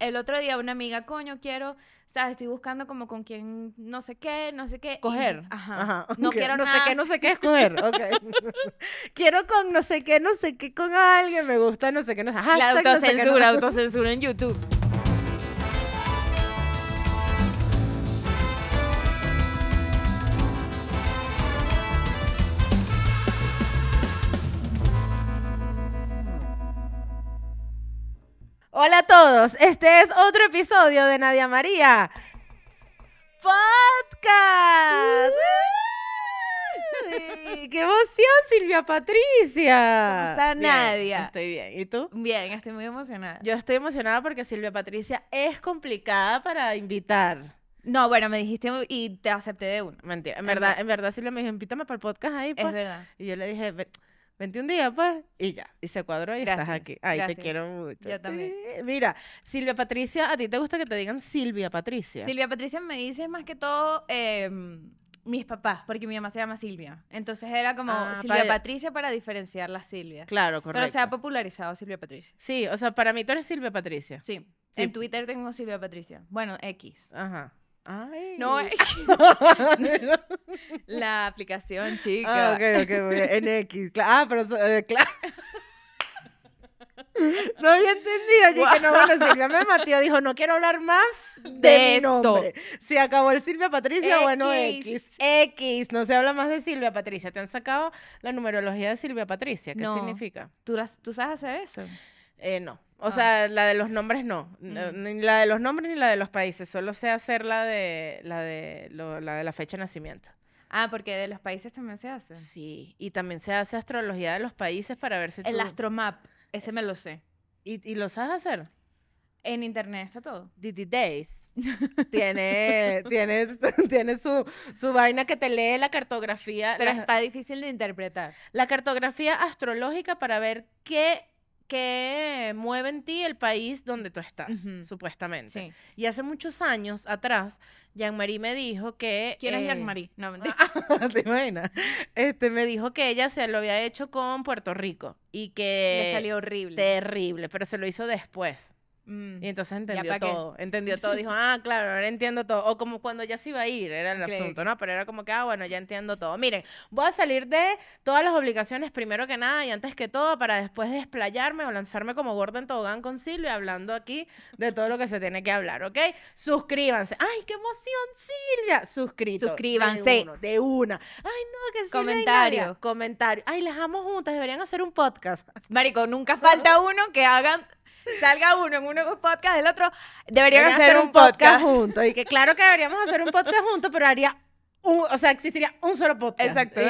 el otro día una amiga, coño, quiero, sabes, estoy buscando como con quién, no sé qué, no sé qué. Coger. ajá. No quiero no nada. No sé qué, no sé qué escoger. coger. quiero con no sé qué, no sé qué con alguien, me gusta, no sé qué, no sé. La autocensura, autocensura en YouTube. Hola a todos, este es otro episodio de Nadia María Podcast. ¡Qué emoción, Silvia Patricia! ¿Cómo está Nadia? Estoy bien. ¿Y tú? Bien, estoy muy emocionada. Yo estoy emocionada porque Silvia Patricia es complicada para invitar. No, bueno, me dijiste y te acepté de uno. Mentira, en verdad, en verdad Silvia me dijo, invítame para el podcast ahí. Es pues". verdad. Y yo le dije, 21 días, pues, y ya. Y se cuadró y estás aquí. Ay, te quiero mucho. Yo también. Mira, Silvia Patricia, ¿a ti te gusta que te digan Silvia Patricia? Silvia Patricia me dice más que todo em, mis papás, porque mi mamá se llama Silvia. Entonces era como ah, Silvia Patricia para diferenciar las Silvias. Claro, correcto. Pero se ha popularizado Silvia Patricia. Sí, o sea, para mí tú eres Silvia Patricia. sí. En Twitter tengo Silvia Patricia. Bueno, X. Ajá. No, la aplicación, chica. Ah, ok, ok, Ah, pero eh, claro. No había entendido. Yo que no, bueno, Silvia me mató. Dijo, no quiero hablar más de, mi nombre. Se acabó el Silvia Patricia, bueno, X. X. No se habla más de Silvia Patricia. Te han sacado la numerología de Silvia Patricia. ¿Qué significa? ¿Tú, ¿Tú sabes hacer eso? Eh, no. O ah. sea, la de los nombres no. Ni la de los nombres ni la de los países. Solo sé hacer la de la de, la, de la fecha de nacimiento. Ah, porque de los países también se hace. Sí, y también se hace astrología de los países para ver si El astromap, ese me lo sé. ¿Y, ¿Y, lo sabes hacer? En internet está todo. Didi Days. tiene, tiene, tiene su, vaina que te lee la cartografía. Pero está difícil de interpretar. La cartografía astrológica para ver qué que mueve en ti el país donde tú estás, supuestamente. Y hace muchos años atrás, Jean-Marie me dijo que... ¿Quién es eh, Jean-Marie? No, mentira. ¿Te imaginas? Este, me dijo que ella se lo había hecho con Puerto Rico y que... Le salió horrible. Terrible, pero se lo hizo después. Mm. Y entonces entendió todo, entendió todo, dijo, ah, claro, ahora entiendo todo. O como cuando ya se iba a ir, era el asunto, ¿no? Pero era como que, ah, bueno, ya entiendo todo. Miren, voy a salir de todas las obligaciones primero que nada y antes que todo para después desplayarme o lanzarme como gorda en tobogán con Silvia hablando aquí de todo lo que se tiene que hablar, ¿ok? Suscríbanse. ¡Ay, qué emoción, Silvia! Suscrito. Suscríbanse. De, uno, de una. ¡Ay, no, que sí! Comentario. Comentario. ¡Ay, las amo juntas! Deberían hacer un podcast. Marico, nunca falta uno que hagan salga uno en uno un podcast el otro, deberían hacer, un podcast, juntos. Y que claro que deberíamos hacer un podcast juntos, pero haría un, o sea, existiría un solo podcast. Exacto.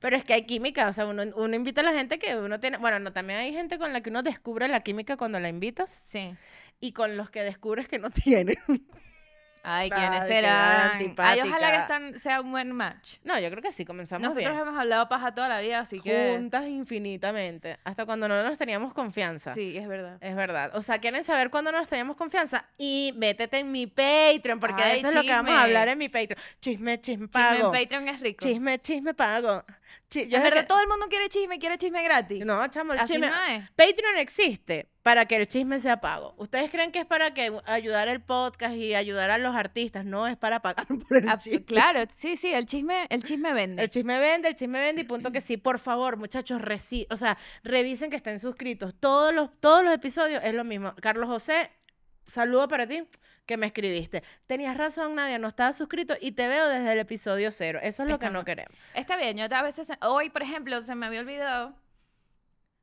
pero es que hay química, o sea, uno, uno, invita a la gente que uno tiene, bueno, no, también hay gente con la que uno descubre la química cuando la invitas. Sí. Y con los que descubres que no tiene. Ay, ¿quiénes Ay, ojalá que sea un buen match. No, yo creo que sí, comenzamos Nosotros hemos hablado paja toda la vida, así que... Juntas infinitamente, hasta cuando no nos teníamos confianza. Sí, es verdad. Es verdad. O sea, ¿quieren saber cuándo nos teníamos confianza? Y métete en mi Patreon, porque eso es lo que vamos a hablar en mi Patreon. Chisme, chisme, pago. Chisme Patreon es rico. Chisme, chisme, pago es verdad, todo el mundo quiere chisme, quiere chisme gratis. No, chamo, el chisme. Patreon existe para que el chisme sea pago. ¿Ustedes creen que es para que ayudar el podcast y ayudar a los artistas? No, es para pagar por el ah, chisme. Claro, sí, sí, el chisme, el chisme vende. El chisme vende, el chisme vende y punto que sí. Por favor, muchachos, o sea, revisen que estén suscritos. Todos los, todos los episodios es lo mismo. Carlos José saludo para ti que me escribiste. Tenías razón, Nadia, no estaba suscrito y te veo desde el episodio cero. Eso es lo que no queremos. Está bien, yo a veces, hoy por ejemplo, se me había olvidado,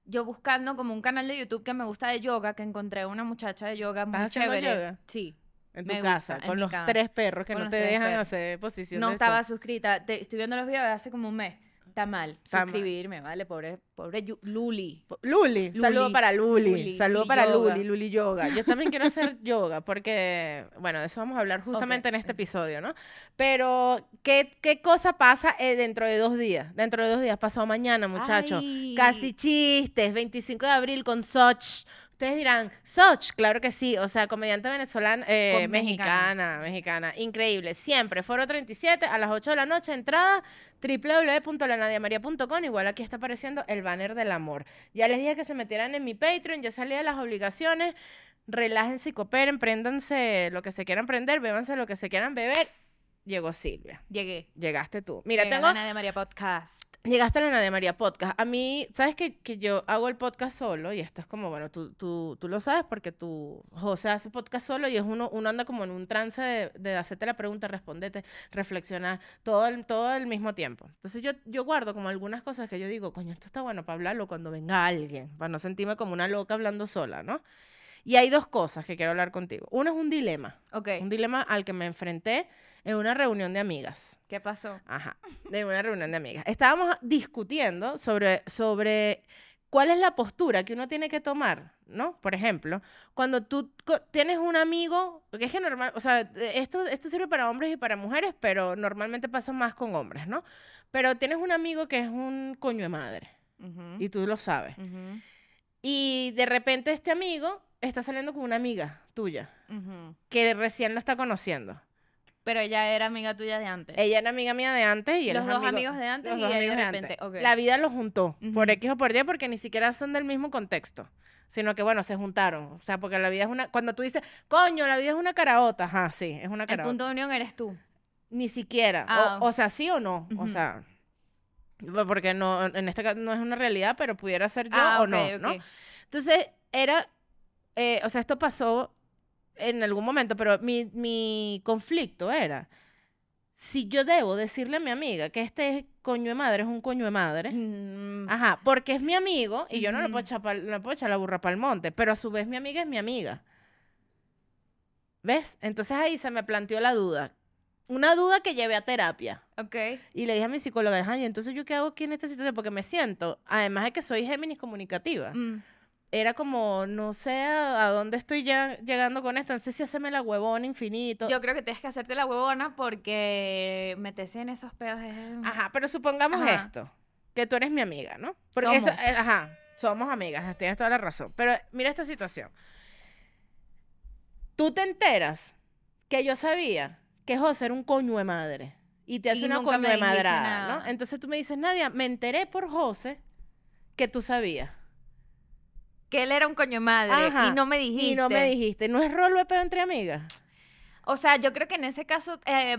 yo buscando como un canal de YouTube que me gusta de yoga, que encontré una muchacha de yoga muy chévere. Yoga? Sí. En tu casa, con los tres perros que no te dejan hacer posiciones. No estaba suscrita. Te, estoy viendo los videos de hace como un mes está mal suscribirme, ¿vale? Pobre, pobre Luli. Luli. Saludo para Luli. Saludo para Luli, Luli Yoga. Yo también quiero hacer yoga porque, bueno, de eso vamos a hablar justamente en este episodio, ¿no? Pero, ¿qué, cosa pasa eh, dentro de dos días? Dentro de dos días, pasado mañana, muchachos. Casi chistes, 25 de abril con Soch. Ustedes dirán, Soch, claro que sí, o sea, comediante venezolana, eh, mexicana. mexicana. increíble, siempre, Foro 37, a las 8 de la noche, entrada, www.lanadiamaria.com, igual aquí está apareciendo el banner del amor. Ya les dije que se metieran en mi Patreon, ya salí de las obligaciones, relájense y cooperen, préndanse lo que se quieran prender, bébanse lo que se quieran beber. Llegó Silvia. Llegué. Llegaste tú. Mira, tengo. María Podcast. Llegaste a la de María Podcast. A mí, sabes que, que, yo hago el podcast solo y esto es como, bueno, tú, tú, tú lo sabes porque tú, José hace podcast solo y es uno, uno anda como en un trance de, de hacerte la pregunta, responderte, reflexionar, todo el, todo el mismo tiempo. Entonces yo, yo guardo como algunas cosas que yo digo, coño, esto está bueno para hablarlo cuando venga alguien, para no sentirme como una loca hablando sola, ¿no? Y hay dos cosas que quiero hablar contigo. Uno es un dilema. Ok. Un dilema al que me enfrenté en una reunión de amigas. ¿Qué pasó? Ajá, en una reunión de amigas. Estábamos discutiendo sobre, sobre cuál es la postura que uno tiene que tomar, ¿no? Por ejemplo, cuando tú tienes un amigo, que es que normal, o sea, esto, esto sirve para hombres y para mujeres, pero normalmente pasa más con hombres, ¿no? Pero tienes un amigo que es un coño de madre, y tú lo sabes. Y de repente este amigo está saliendo con una amiga tuya, que recién lo está conociendo. Pero ella era amiga tuya de antes. Ella era amiga mía de antes y Los dos amigos, de antes y ella de repente. La vida los juntó por X o por Y porque ni siquiera son del mismo contexto. Sino que bueno, se juntaron. O sea, porque la vida es una. Cuando tú dices, coño, la vida es una caraota. Ajá, sí, es una caraota. El punto de unión eres tú. Ni siquiera. O, ah, sea, sí o no. O sea. Porque no, en este caso no es una realidad, pero pudiera ser yo ah, o no, ¿no? Entonces, era. Eh, o sea, esto pasó en algún momento, pero mi, mi conflicto era si yo debo decirle a mi amiga que este coño de madre es un coño de madre, mm. ajá, porque es mi amigo y yo no, le puedo echar puedo echar la burra para el monte, pero a su vez mi amiga es mi amiga. ¿Ves? Entonces ahí se me planteó la duda. Una duda que llevé a terapia. Ok. Y le dije a mi psicóloga, ay, entonces yo qué hago aquí en esta situación, porque me siento, además de que soy Géminis comunicativa. Mm era como, no sé a, dónde estoy ya... llegando con esto, no sé si hacerme la huevona infinito. Yo creo que tienes que hacerte la huevona porque Metes en esos pedos... Ajá, pero supongamos esto, que tú eres mi amiga, ¿no? Porque eh, ajá, somos amigas, tienes toda la razón. Pero mira esta situación. Tú te enteras que yo sabía que José era un coño de madre y te hace una coño de madrada, ¿no? Entonces tú me dices, Nadia, me enteré por José que tú sabías que él era un coño madre y no me dijiste. Y no me dijiste. ¿No es rolo de pedo entre amigas? O sea, yo creo que en ese caso eh,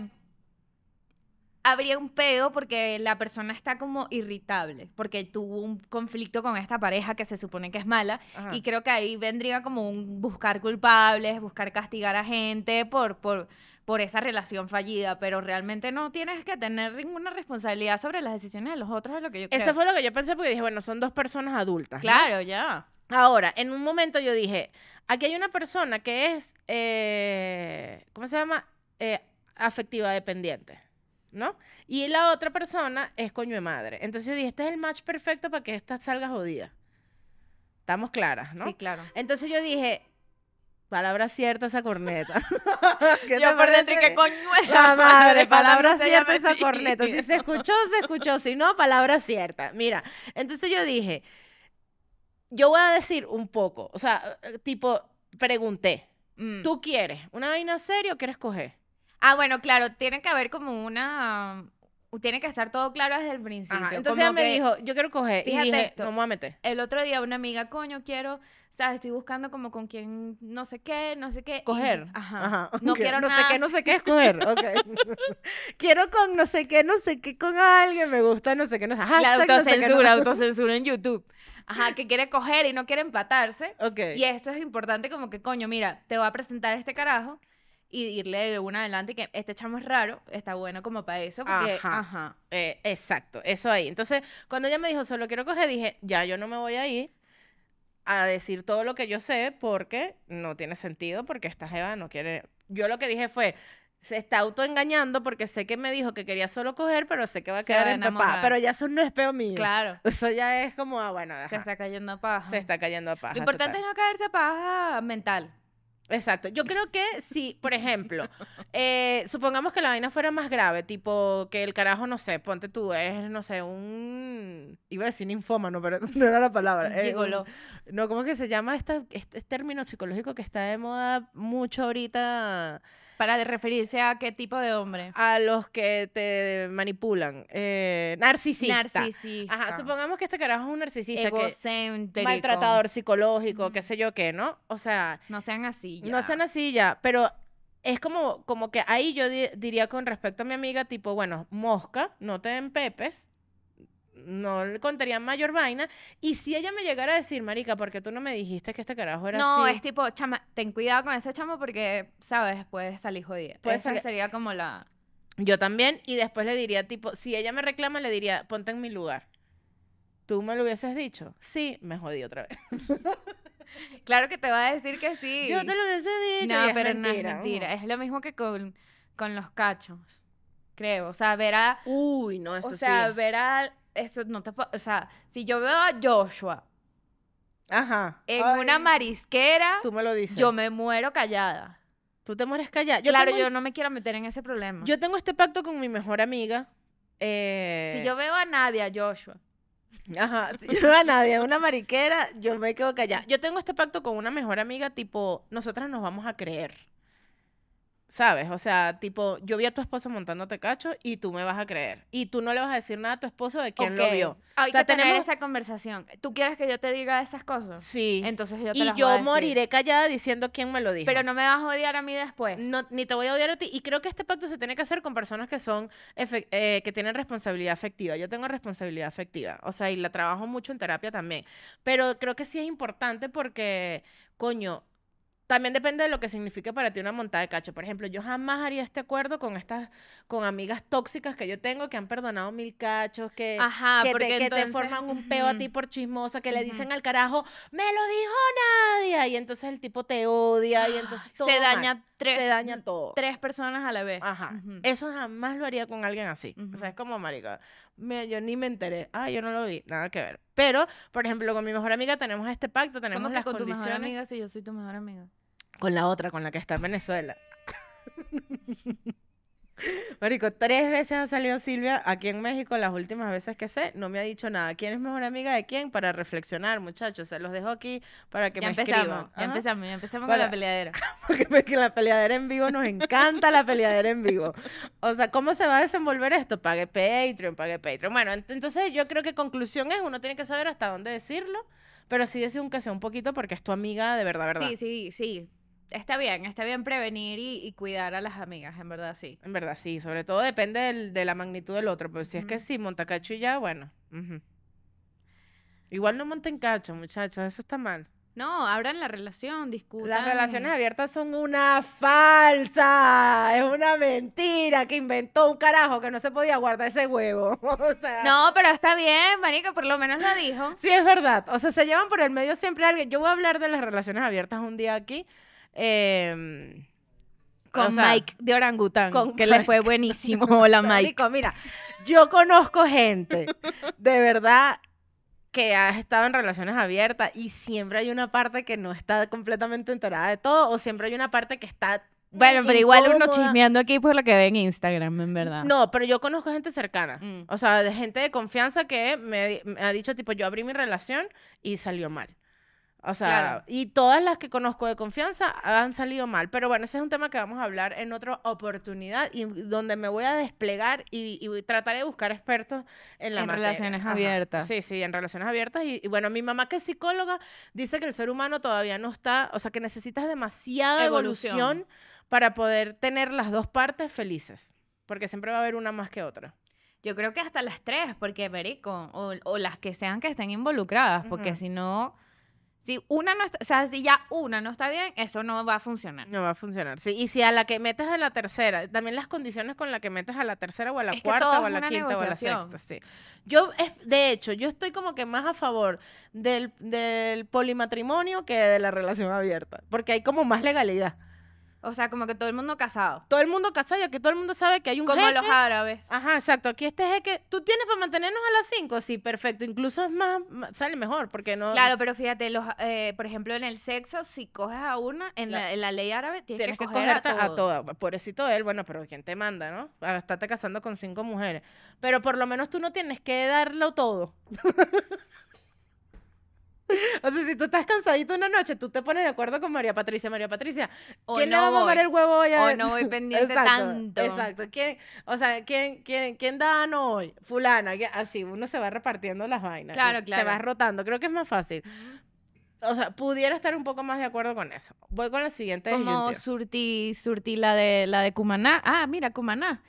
habría un pedo porque la persona está como irritable, porque tuvo un conflicto con esta pareja que se supone que es mala y creo que ahí vendría como un buscar culpables, buscar castigar a gente por, por, por esa relación fallida, pero realmente no tienes que tener ninguna responsabilidad sobre las decisiones de los otros, es lo que yo Eso fue lo que yo pensé porque dije, bueno, son dos personas adultas. Claro, ya. Ahora, en un momento yo dije, aquí hay una persona que es, eh, ¿cómo se llama? Eh, afectiva dependiente, ¿no? Y la otra persona es coño de madre. Entonces yo dije, este es el match perfecto para que esta salga jodida. Estamos claras, ¿no? Sí, claro. Entonces yo dije, palabra cierta esa corneta. ¿Qué yo por dentro que coño es la madre, palabra cierta esa corneta. Si se escuchó, se escuchó. Si no, palabra cierta. Mira, entonces yo dije, yo voy a decir un poco, o sea, eh, tipo, pregunté, mm. ¿tú quieres una vaina seria o quieres coger? Ah, bueno, claro, tiene que haber como una... Um, tiene que estar todo claro desde el principio. entonces ella me dijo, yo quiero coger. y esto, no me a meter. El otro día una amiga, coño, quiero, o sea, estoy buscando como con quién no sé qué, no sé qué. Coger. ajá. No quiero no nada. No sé qué, no sé qué es coger. quiero con no sé qué, no sé qué con alguien. Me gusta no sé qué. No sé, La autocensura, autocensura en YouTube. Ajá, que quiere coger y no quiere empatarse. Ok. Y esto es importante como que, coño, mira, te voy a presentar este carajo y irle de una adelante y que este chamo es raro, está bueno como para eso. ajá. ajá. Eh, exacto, eso ahí. Entonces, cuando ella me dijo, solo quiero coger, dije, ya, yo no me voy a ir a decir todo lo que yo sé porque no tiene sentido, porque esta jeva no quiere... Yo lo que dije fue, se está autoengañando porque sé que me dijo que quería solo coger, pero sé que va a quedar en Pero ya eso no es peo mío. Claro. Eso ya es como, ah, bueno, Se está cayendo a paja. Se está cayendo a paja. Lo importante es no caerse a paja mental. Exacto. Yo creo que si, por ejemplo, eh, supongamos que la vaina fuera más grave, tipo que el carajo, no sé, ponte tú, es, no sé, un. Iba a decir ninfómano, pero no era la palabra. Un... no, como que se llama este, este, término psicológico que está de moda mucho ahorita? Para referirse a qué tipo de hombre. A los que te manipulan. Eh, narcisista. Narcisista. Ajá, supongamos que este carajo es un narcisista. Que, maltratador psicológico, qué sé yo qué, ¿no? O sea. No sean así ya. No sean así ya, pero es como, como que ahí yo diría con respecto a mi amiga, tipo, bueno, mosca, no te pepes no le contaría mayor vaina. Y si ella me llegara a decir, marica, ¿por qué tú no me dijiste que este carajo era no, así? No, es tipo, chama, ten cuidado con ese chamo porque, ¿sabes? Puedes salir jodida. Puede Esa sería como la... Yo también. Y después le diría, tipo, si ella me reclama, le diría, ponte en mi lugar. ¿Tú me lo hubieses dicho? Sí, me jodí otra vez. claro que te va a decir que sí. Yo te lo hubiese dicho. No, pero no es mentira. Es lo mismo que con, con los cachos creo. O sea, verá... Uy, no, eso O sea, verá eso no te, o sea, si yo veo a Joshua Ajá. en una marisquera, tú me lo dices. Yo me muero callada. Tú te mueres callada. claro, yo no me quiero meter en ese problema. Yo tengo este pacto con mi mejor amiga. Eh, si yo veo a nadie, Joshua. Ajá, si yo veo a nadie, una mariquera, yo me quedo callada. Yo tengo este pacto con una mejor amiga, tipo, nosotras nos vamos a creer. ¿Sabes? O sea, tipo, yo vi a tu esposo montándote cacho y tú me vas a creer. Y tú no le vas a decir nada a tu esposo de quién lo vio. Hay o sea, que tener esa conversación. ¿Tú quieres que yo te diga esas cosas? Sí. Entonces yo Y yo moriré callada diciendo quién me lo dijo. Pero no me vas a odiar a mí después. No, ni te voy a odiar a ti. Y creo que este pacto se tiene que hacer con personas que son, eh, que tienen responsabilidad afectiva. Yo tengo responsabilidad afectiva. O sea, y la trabajo mucho en terapia también. Pero creo que sí es importante porque, coño, también depende de lo que signifique para ti una montada de cacho. Por ejemplo, yo jamás haría este acuerdo con estas, con amigas tóxicas que yo tengo que han perdonado mil cachos, que, que, te, forman un peo a ti por chismosa, que le dicen al carajo, me lo dijo nadie. Y entonces el tipo te odia y entonces todo Se daña tres. Se daña todo. Tres personas a la vez. Ajá. Eso jamás lo haría con alguien así. O sea, es como, marica, me, yo ni me enteré. Ah, yo no lo vi. Nada que ver. Pero, por ejemplo, con mi mejor amiga tenemos este pacto, tenemos ¿Cómo que con tu mejor amiga si yo soy tu mejor amiga? con la otra, con la que está en Venezuela. Marico, tres veces ha salido Silvia aquí en México, las últimas veces que sé, no me ha dicho nada. ¿Quién es mejor amiga de quién? Para reflexionar, muchachos, se los dejo aquí para que me empezamos, escriban. Ya empezamos, empezamos con la peleadera. Porque la peleadera en vivo nos encanta la peleadera en vivo. O sea, ¿cómo se va a desenvolver esto? Pague Patreon, pague Patreon. Bueno, entonces yo creo que conclusión es, uno tiene que saber hasta dónde decirlo, pero sí decir un que sea un poquito porque es tu amiga de verdad, verdad. Sí, sí, sí está bien, está bien prevenir y, cuidar a las amigas, en verdad sí. En verdad sí, sobre todo depende de la magnitud del otro, pero pues, si es que sí, cacho y ya, bueno. Igual no monten cacho, muchachos, eso está mal. No, abran la relación, discutan. Las relaciones abiertas son una falsa, es una mentira que inventó un carajo que no se podía guardar ese huevo. no, pero está bien, marica, por lo menos lo dijo. sí, es verdad. O sea, se llevan por el medio siempre alguien. Yo voy a hablar de las relaciones abiertas un día aquí, Em, con Mike de Orangután, que le fue buenísimo. Hola, Mike. mira, yo conozco gente, de verdad, que ha estado en relaciones abiertas y siempre hay una parte que no está completamente enterada de todo, o siempre hay una parte que está. Bueno, pero igual uno chismeando aquí por lo que ve en Instagram, en verdad. No, pero yo conozco gente cercana. Mm. O sea, de gente de confianza que me ha dicho, tipo, yo abrí mi relación y salió mal. O sea, y todas las que conozco de confianza han salido mal. Pero bueno, ese es un tema que vamos a hablar en otra oportunidad y donde me voy a desplegar y, trataré de buscar expertos en la relaciones abiertas. Sí, sí, en relaciones abiertas. Y, bueno, mi mamá que es psicóloga dice que el ser humano todavía no está, o sea, que necesitas demasiada evolución, para poder tener las dos partes felices. Porque siempre va a haber una más que otra. Yo creo que hasta las tres, porque Perico, o, las que sean que estén involucradas, porque si no si una no o sea, si ya una no está bien, eso no va a funcionar. No va a funcionar. Sí, y si a la que metes a la tercera, también las condiciones con las que metes a la tercera o a la cuarta o a la quinta o a la sexta, sí. Yo es, de hecho, yo estoy como que más a favor del polimatrimonio que de la relación abierta, porque hay como más legalidad. O sea, como que todo el mundo casado. Todo el mundo casado y aquí todo el mundo sabe que hay un Como los árabes. Ajá, exacto. Aquí este es que ¿Tú tienes para mantenernos a las cinco? Sí, perfecto. Incluso es más, sale mejor porque no. Claro, pero fíjate, los, eh, por ejemplo, en el sexo, si coges a una, en, la, ley árabe tienes, Tienes que coger a, eso todas. Pobrecito él, bueno, pero ¿quién te manda, no? Ah, estarte casando con cinco mujeres. Pero por lo menos tú no tienes que darlo todo. O sea, si tú estás cansadito una noche, tú te pones de acuerdo con María Patricia. María Patricia, ¿quién no le va a mover el huevo hoy? O no voy pendiente tanto. Exacto. o sea, ¿quién, quién, quién da ano hoy? Fulana. Así, uno se va repartiendo las vainas. Claro, claro. Te vas rotando. Creo que es más fácil. O sea, pudiera estar un poco más de acuerdo con eso. Voy con la siguiente. Como surti, surti la de, la de Cumaná. Ah, mira, Cumaná.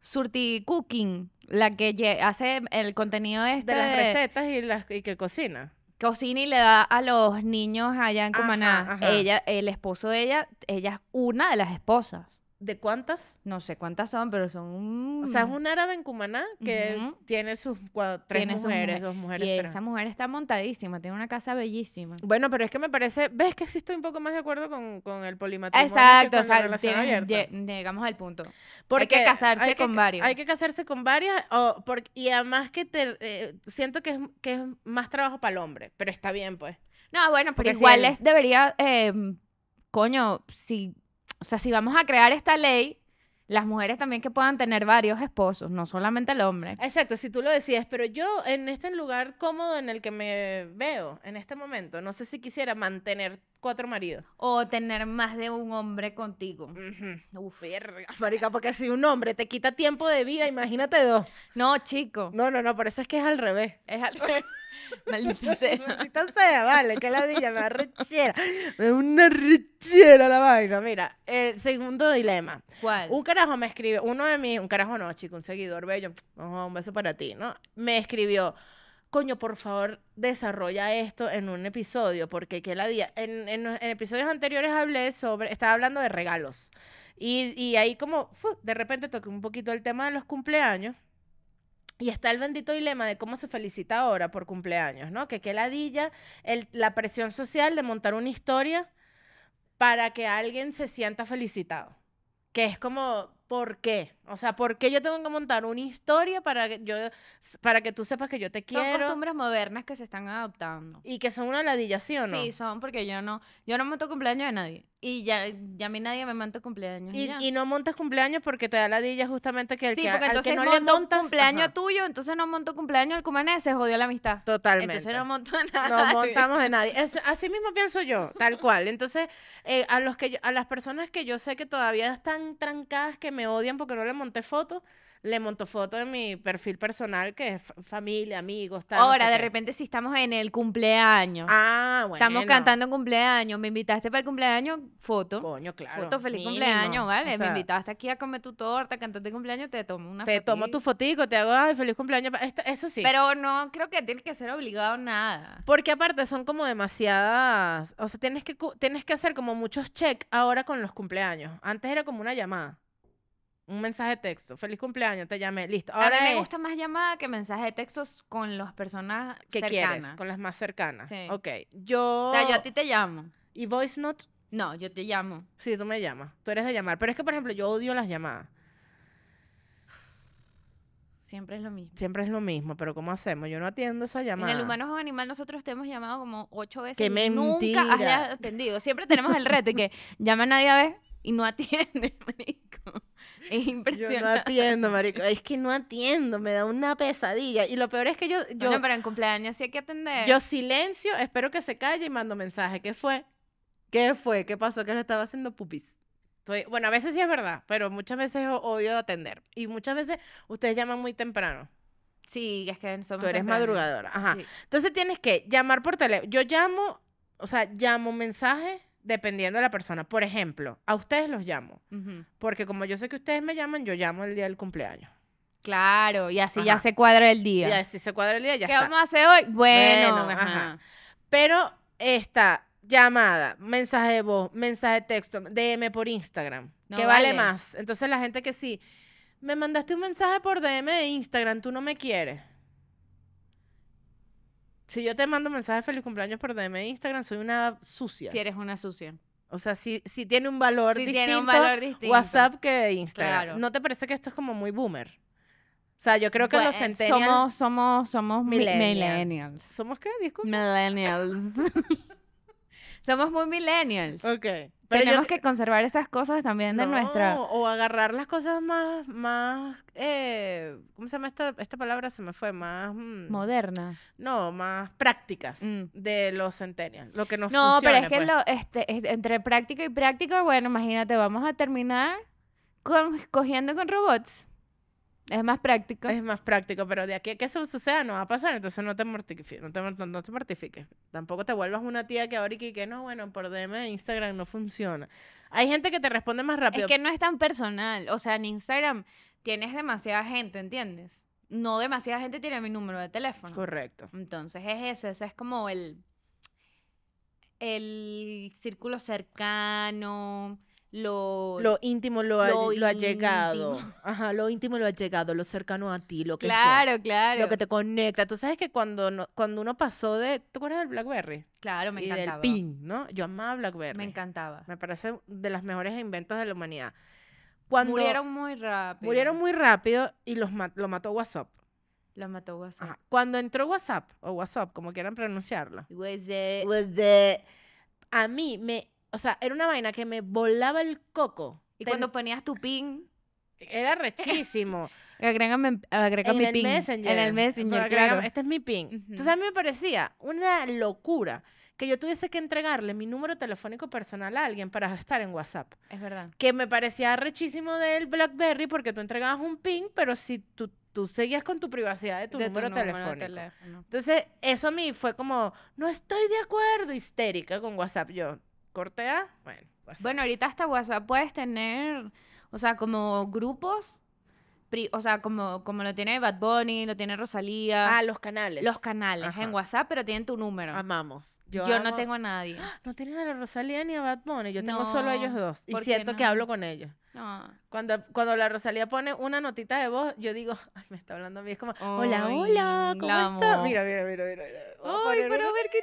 Surti Cooking, la que hace el contenido este. De las recetas y, las, y que cocina. Cosini le da a los niños allá en Cumaná. Ella, el esposo de ella, ella es una de las esposas. ¿De cuántas? No sé cuántas son, pero son O sea, es un árabe en Cumaná que tiene sus cuatro, tres mujeres, dos mujeres. Y esa mujer está montadísima, tiene una casa bellísima. Bueno, pero es que me parece... ¿Ves que sí estoy un poco más de acuerdo con, el polimatrimonio Exacto, o sea, llegamos al punto. Porque hay que casarse con varios. Hay que casarse con varias o y además que te, eh, siento que es, más trabajo para el hombre, pero está bien, pues. No, bueno, pero porque igual es, debería... Em, coño, si o sea, si vamos a crear esta ley, las mujeres también que puedan tener varios esposos, no solamente el hombre. Exacto, si tú lo decías, pero yo en este lugar cómodo en el que me veo en este momento, no sé si quisiera mantener cuatro maridos. O tener más de un hombre contigo. Uf, verga, marica, porque si un hombre te quita tiempo de vida, imagínate dos. No, chico. No, no, no, por eso es que es al revés. Es al revés. Maldita sea. Maldita vale, que la dilla me arrechera, Me da una arrechera la vaina. Mira, el segundo dilema. ¿Cuál? Un carajo me escribe, uno de mis, un carajo no, chico, un seguidor bello, un beso para ti, ¿no? Me escribió, coño, por favor, desarrolla esto en un episodio, porque que la día, en, en, episodios anteriores hablé sobre, estaba hablando de regalos. Y, y ahí como, de repente toqué un poquito el tema de los cumpleaños. Y está el bendito dilema de cómo se felicita ahora por cumpleaños, ¿no? Que qué ladilla, la presión social de montar una historia para que alguien se sienta felicitado. Que es como, ¿por qué? O sea, ¿por qué yo tengo que montar una historia para que, yo, para que tú sepas que yo te quiero? Son costumbres modernas que se están adoptando. Y que son una ladilla, ¿sí o no? Sí, son porque yo no, yo no monto cumpleaños de nadie. Y ya, ya a mí nadie me monto cumpleaños. Y, no montas cumpleaños porque te da ladilla justamente que el sí, que, porque al que no le cumpleaños tuyo, entonces no monto cumpleaños al cumanés, se jodió la amistad. Totalmente. Entonces no monto de nadie. No montamos de nadie. así mismo pienso yo, tal cual. Entonces, eh, a, los que a las personas que yo sé que todavía están trancadas, que me odian porque no le monté fotos, le monto foto de mi perfil personal, que es familia, amigos, tal. Ahora, de repente, si estamos en el cumpleaños. Ah, bueno. Estamos cantando cumpleaños, me invitaste para el cumpleaños, foto. Coño, claro. Foto, feliz cumpleaños, ¿vale? me invitaste aquí a comer tu torta, el cumpleaños, te tomo una Te tomo tu fotico, te hago, ay, feliz cumpleaños. eso sí. Pero no creo que tiene que ser obligado nada. Porque aparte son como demasiadas, o sea, tienes que, tienes que hacer como muchos check ahora con los cumpleaños. Antes era como una llamada un mensaje de texto. Feliz cumpleaños, te llamé. Listo. Ahora a me gusta más llamada que mensaje de textos con las personas que quieres, con las más cercanas. Ok. Yo. O sea, yo a ti te llamo. ¿Y voice note? No, yo te llamo. Sí, tú me llamas. Tú eres de llamar. Pero es que, por ejemplo, yo odio las llamadas. Siempre es lo mismo. Siempre es lo mismo, pero ¿cómo hacemos? Yo no atiendo esa llamada. En el humano o animal, nosotros te hemos llamado como ocho veces. que mentira! Nunca has atendido. Siempre tenemos el reto y que llama a nadie a ver y no atiende, marico. Es impresionante. no atiendo, marico. Es que no atiendo, me da una pesadilla. Y lo peor es que yo... yo pero en cumpleaños sí hay que atender. Yo silencio, espero que se calle y mando mensaje. ¿Qué fue? ¿Qué fue? ¿Qué pasó? ¿Qué le estaba haciendo pupis? Estoy... Bueno, a veces sí es verdad, pero muchas veces odio atender. Y muchas veces ustedes llaman muy temprano. Sí, es que somos Tú eres madrugadora, ajá. Entonces tienes que llamar por teléfono. Yo llamo, o sea, llamo mensaje dependiendo de la persona. Por ejemplo, a ustedes los llamo. Porque como yo sé que ustedes me llaman, yo llamo el día del cumpleaños. Claro, y así ya se cuadra el día. Ya así se cuadra el día, ya ¿Qué vamos a hacer hoy? Bueno, Pero esta llamada, mensaje de voz, mensaje de texto, DM por Instagram, que vale. vale más. Entonces la gente que sí, me mandaste un mensaje por DM de Instagram, tú no me quieres. Si yo te mando mensaje feliz cumpleaños por DM e Instagram, soy una sucia. Si eres una sucia. O sea, si, si tiene un valor distinto. Tiene un WhatsApp que Instagram. Claro. ¿No te parece que esto es como muy boomer? O sea, yo creo que los eh, centennials... Somos, somos, somos millennials. ¿Somos qué? Disculpe. Millennials. somos muy millennials. Ok. Tenemos que conservar esas cosas también de nuestra. O agarrar las cosas más, más, eh, ¿cómo se llama esta, esta palabra? Se me fue, más mm, modernas. No, más prácticas mm. de los centennials. Lo que nos No, pero es que pues. este, entre práctica y práctico bueno, imagínate, vamos a terminar cogiendo con robots. Es más práctico. Es más práctico, pero de aquí a que eso suceda no va a pasar, entonces no te mortifiques, no te, no, te Tampoco te vuelvas una tía que ahora y que, no, bueno, por DM Instagram no funciona. Hay gente que te responde más rápido. Es que no es tan personal, o sea, en Instagram tienes demasiada gente, ¿entiendes? No demasiada gente tiene mi número de teléfono. Correcto. Entonces es eso, eso es como el círculo cercano, lo, íntimo, lo, ha, llegado. Ajá, lo íntimo, lo ha llegado, lo cercano a ti, lo que Claro, claro. Lo que te conecta. Tú sabes que cuando, cuando uno pasó de. ¿Tú acuerdas del Blackberry? Claro, me y encantaba. Del PIN, ¿no? Yo amaba Blackberry. Me encantaba. Me parece de los mejores inventos de la humanidad. murieron muy rápido. Murieron muy rápido y los lo mató WhatsApp. Lo mató WhatsApp. Cuando entró WhatsApp, o WhatsApp, como quieran pronunciarlo. A mí me o sea, era una vaina que me volaba el coco. Y cuando ponías tu pin. Era rechísimo. agrégame, agrégame en mi pin. en el Messenger. claro. Este es mi pin. Entonces a mí me parecía una locura que yo tuviese que entregarle mi número telefónico personal a alguien para estar en WhatsApp. Es verdad. Que me parecía rechísimo del BlackBerry porque tú entregabas un pin, pero si tú, tú seguías con tu privacidad de tu, número, telefónico. teléfono. Entonces, eso a mí fue como, no estoy de acuerdo, histérica con WhatsApp yo. ¿Cortea? bueno. Bueno, ahorita hasta WhatsApp puedes tener, o sea, como grupos o sea, como, como lo tiene Bad Bunny, lo tiene Rosalía. Ah, los canales. Los canales en WhatsApp, pero tienen tu número. Amamos. Yo, no tengo a nadie. No tienes a la Rosalía ni a Bad Bunny, yo tengo solo a ellos dos. Y siento que hablo con ellos. Cuando, cuando la Rosalía pone una notita de voz, yo digo, ay, me está hablando a mí. Es como, hola, hola, ¿cómo estás? Mira, mira, mira, mira. mira. Ay, para a ver qué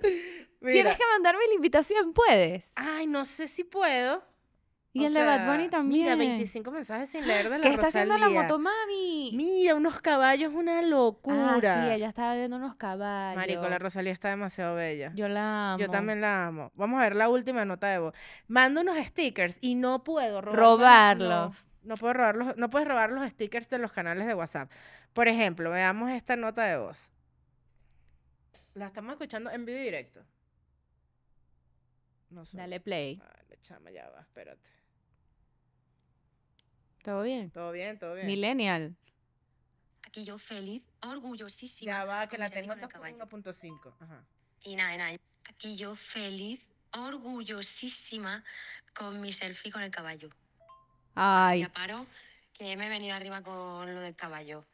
tienes! Tienes que mandarme la invitación, ¿puedes? Ay, no sé si puedo. Y el de Bad Bunny también. Mira, 25 mensajes sin leer de la ¿Qué está haciendo la moto, mami? Mira, unos caballos, una locura. Ah, sí, ella estaba viendo unos caballos. Marico, la Rosalía está demasiado bella. Yo la amo. Yo también la amo. Vamos a ver la última nota de voz. Mando unos stickers y no puedo robarlos. No, puedo robar no puedes robar los stickers de los canales de WhatsApp. Por ejemplo, veamos esta nota de voz. La estamos escuchando en vivo directo. Dale play. Dale, chama, ya va, espérate. ¿Todo bien? Todo bien, todo bien. Millennial. Aquí yo feliz, orgullosísima. Ya va, que la tengo en 1.5. Ajá. Y nada, nada. Aquí yo feliz, orgullosísima con mi selfie con el caballo. Ay. Ya paro, que me he venido arriba con lo del caballo.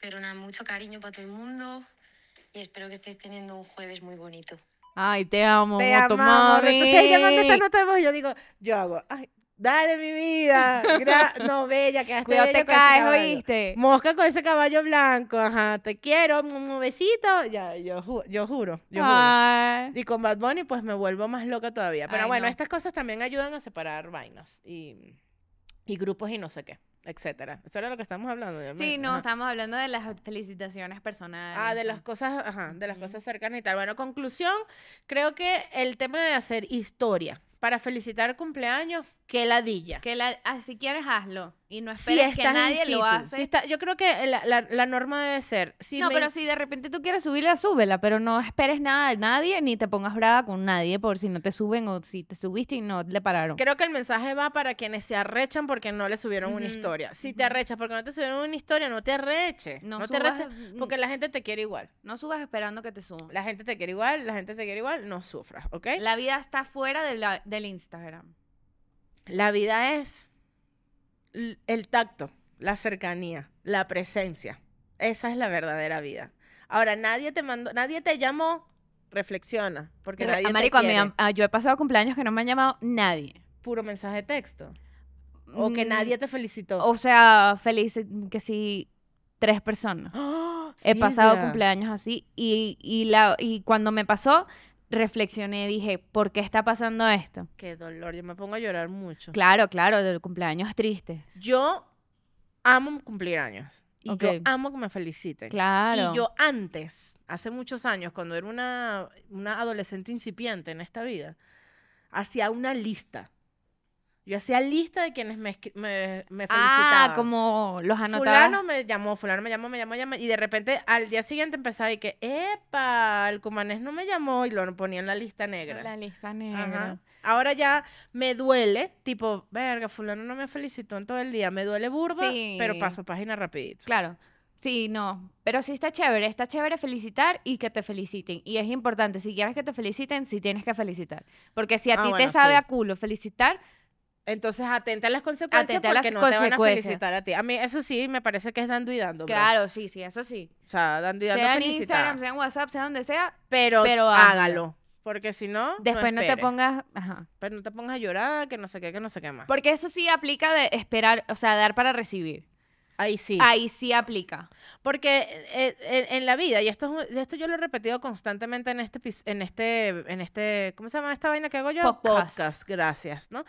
Pero nada, mucho cariño para todo el mundo y espero que estéis teniendo un jueves muy bonito. Ay, te amo, te moto, amamos. Entonces ella manda esta nota de yo digo, yo hago, ay, Dale, mi vida. no, bella, quedaste te caes, ¿oíste? Mosca con ese caballo blanco. Ajá, te quiero, un besito. Ya, yo, juro, yo juro. Y con Bad Bunny, pues me vuelvo más loca todavía. Pero bueno, estas cosas también ayudan a separar vainas y, grupos y no sé qué etcétera. Eso era lo que estamos hablando. sí, no, estamos hablando de las felicitaciones personales. Ah, de las cosas, ajá, de las cosas cercanas y tal. Bueno, conclusión, creo que el tema de hacer historia para felicitar cumpleaños ladilla. Que la, ah, si quieres, hazlo. Y no esperes que nadie lo hace. yo creo que la, norma debe ser. no, pero si de repente tú quieres subirla, súbela. Pero no esperes nada de nadie ni te pongas brava con nadie por si no te suben o si te subiste y no le pararon. Creo que el mensaje va para quienes se arrechan porque no le subieron una historia. Si te arrechas porque no te subieron una historia, no te arreches. No, te arreches mm, porque la gente te quiere igual. No subas esperando que te suban. La gente te quiere igual, la gente te quiere igual. No sufras, ¿ok? La vida está fuera del Instagram. La vida es el tacto, la cercanía, la presencia. Esa es la verdadera vida. Ahora, nadie te mandó, nadie te llamó, reflexiona, porque nadie te yo he pasado cumpleaños que no me han llamado nadie. Puro mensaje de texto. O que mm, nadie te felicitó. O sea, feliz que sí tres personas. he pasado cumpleaños así y, y, la, y cuando me pasó reflexioné, dije, ¿por qué está pasando esto? Qué dolor, yo me pongo a llorar mucho. Claro, claro, de cumpleaños tristes. Yo amo cumplir años. Y que amo que me feliciten. Claro. Y yo antes, hace muchos años, cuando era una, una adolescente incipiente en esta vida, hacía una lista yo hacía lista de quienes me, me, ah, felicitaban. Ah, como los anotaron Fulano me llamó, fulano me llamó, me llamó, llamó. Y de repente al día siguiente empezaba y que, epa, el cumanés no me llamó y lo ponía en la lista negra. La lista negra. Ahora ya me duele, tipo, verga, fulano no me felicitó en todo el día. Me duele burba, pero paso página rapidito. Claro. Sí, no, pero sí está chévere, está chévere felicitar y que te feliciten. Y es importante, si quieres que te feliciten, sí tienes que felicitar. Porque si a ah, ti te sabe a culo felicitar, entonces, atenta a las consecuencias atenta porque las no consecuencias. te van a felicitar a ti. A mí eso sí me parece que es dando y dando. Claro, sí, sí, eso sí. O sea, dando y dando Sea en Instagram, sea en WhatsApp, sea donde sea, pero, hágalo. Porque si no. Después no, te pongas. Ajá. Pero no te pongas a llorar, que no sé qué, que no sé qué más. Porque eso sí aplica de esperar, o sea, dar para recibir. Ahí sí. Ahí sí aplica. Porque eh, eh, en la vida, y esto, esto yo lo he repetido constantemente en este, en este, en este, ¿cómo se llama esta vaina que hago yo? Podcast. gracias, ¿no?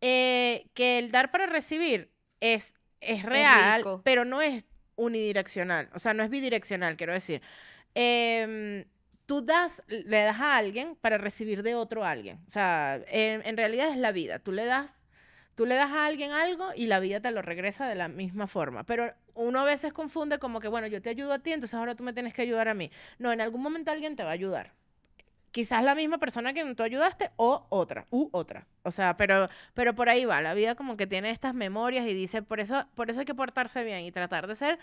Eh, que el dar para recibir es, es real, pero no es unidireccional, o sea, no es bidireccional, quiero decir. Em, tú das, le das a alguien para recibir de otro a alguien. O sea, en realidad es la vida. Tú le das Tú le das a alguien algo y la vida te lo regresa de la misma forma. Pero uno a veces confunde como que, bueno, yo te ayudo a ti, entonces ahora tú me tienes que ayudar a mí. No, en algún momento alguien te va a ayudar. Quizás la misma persona que tú ayudaste o otra, u otra. O sea, pero, pero por ahí va. La vida como que tiene estas memorias y dice, por eso, por eso hay que portarse bien y tratar de ser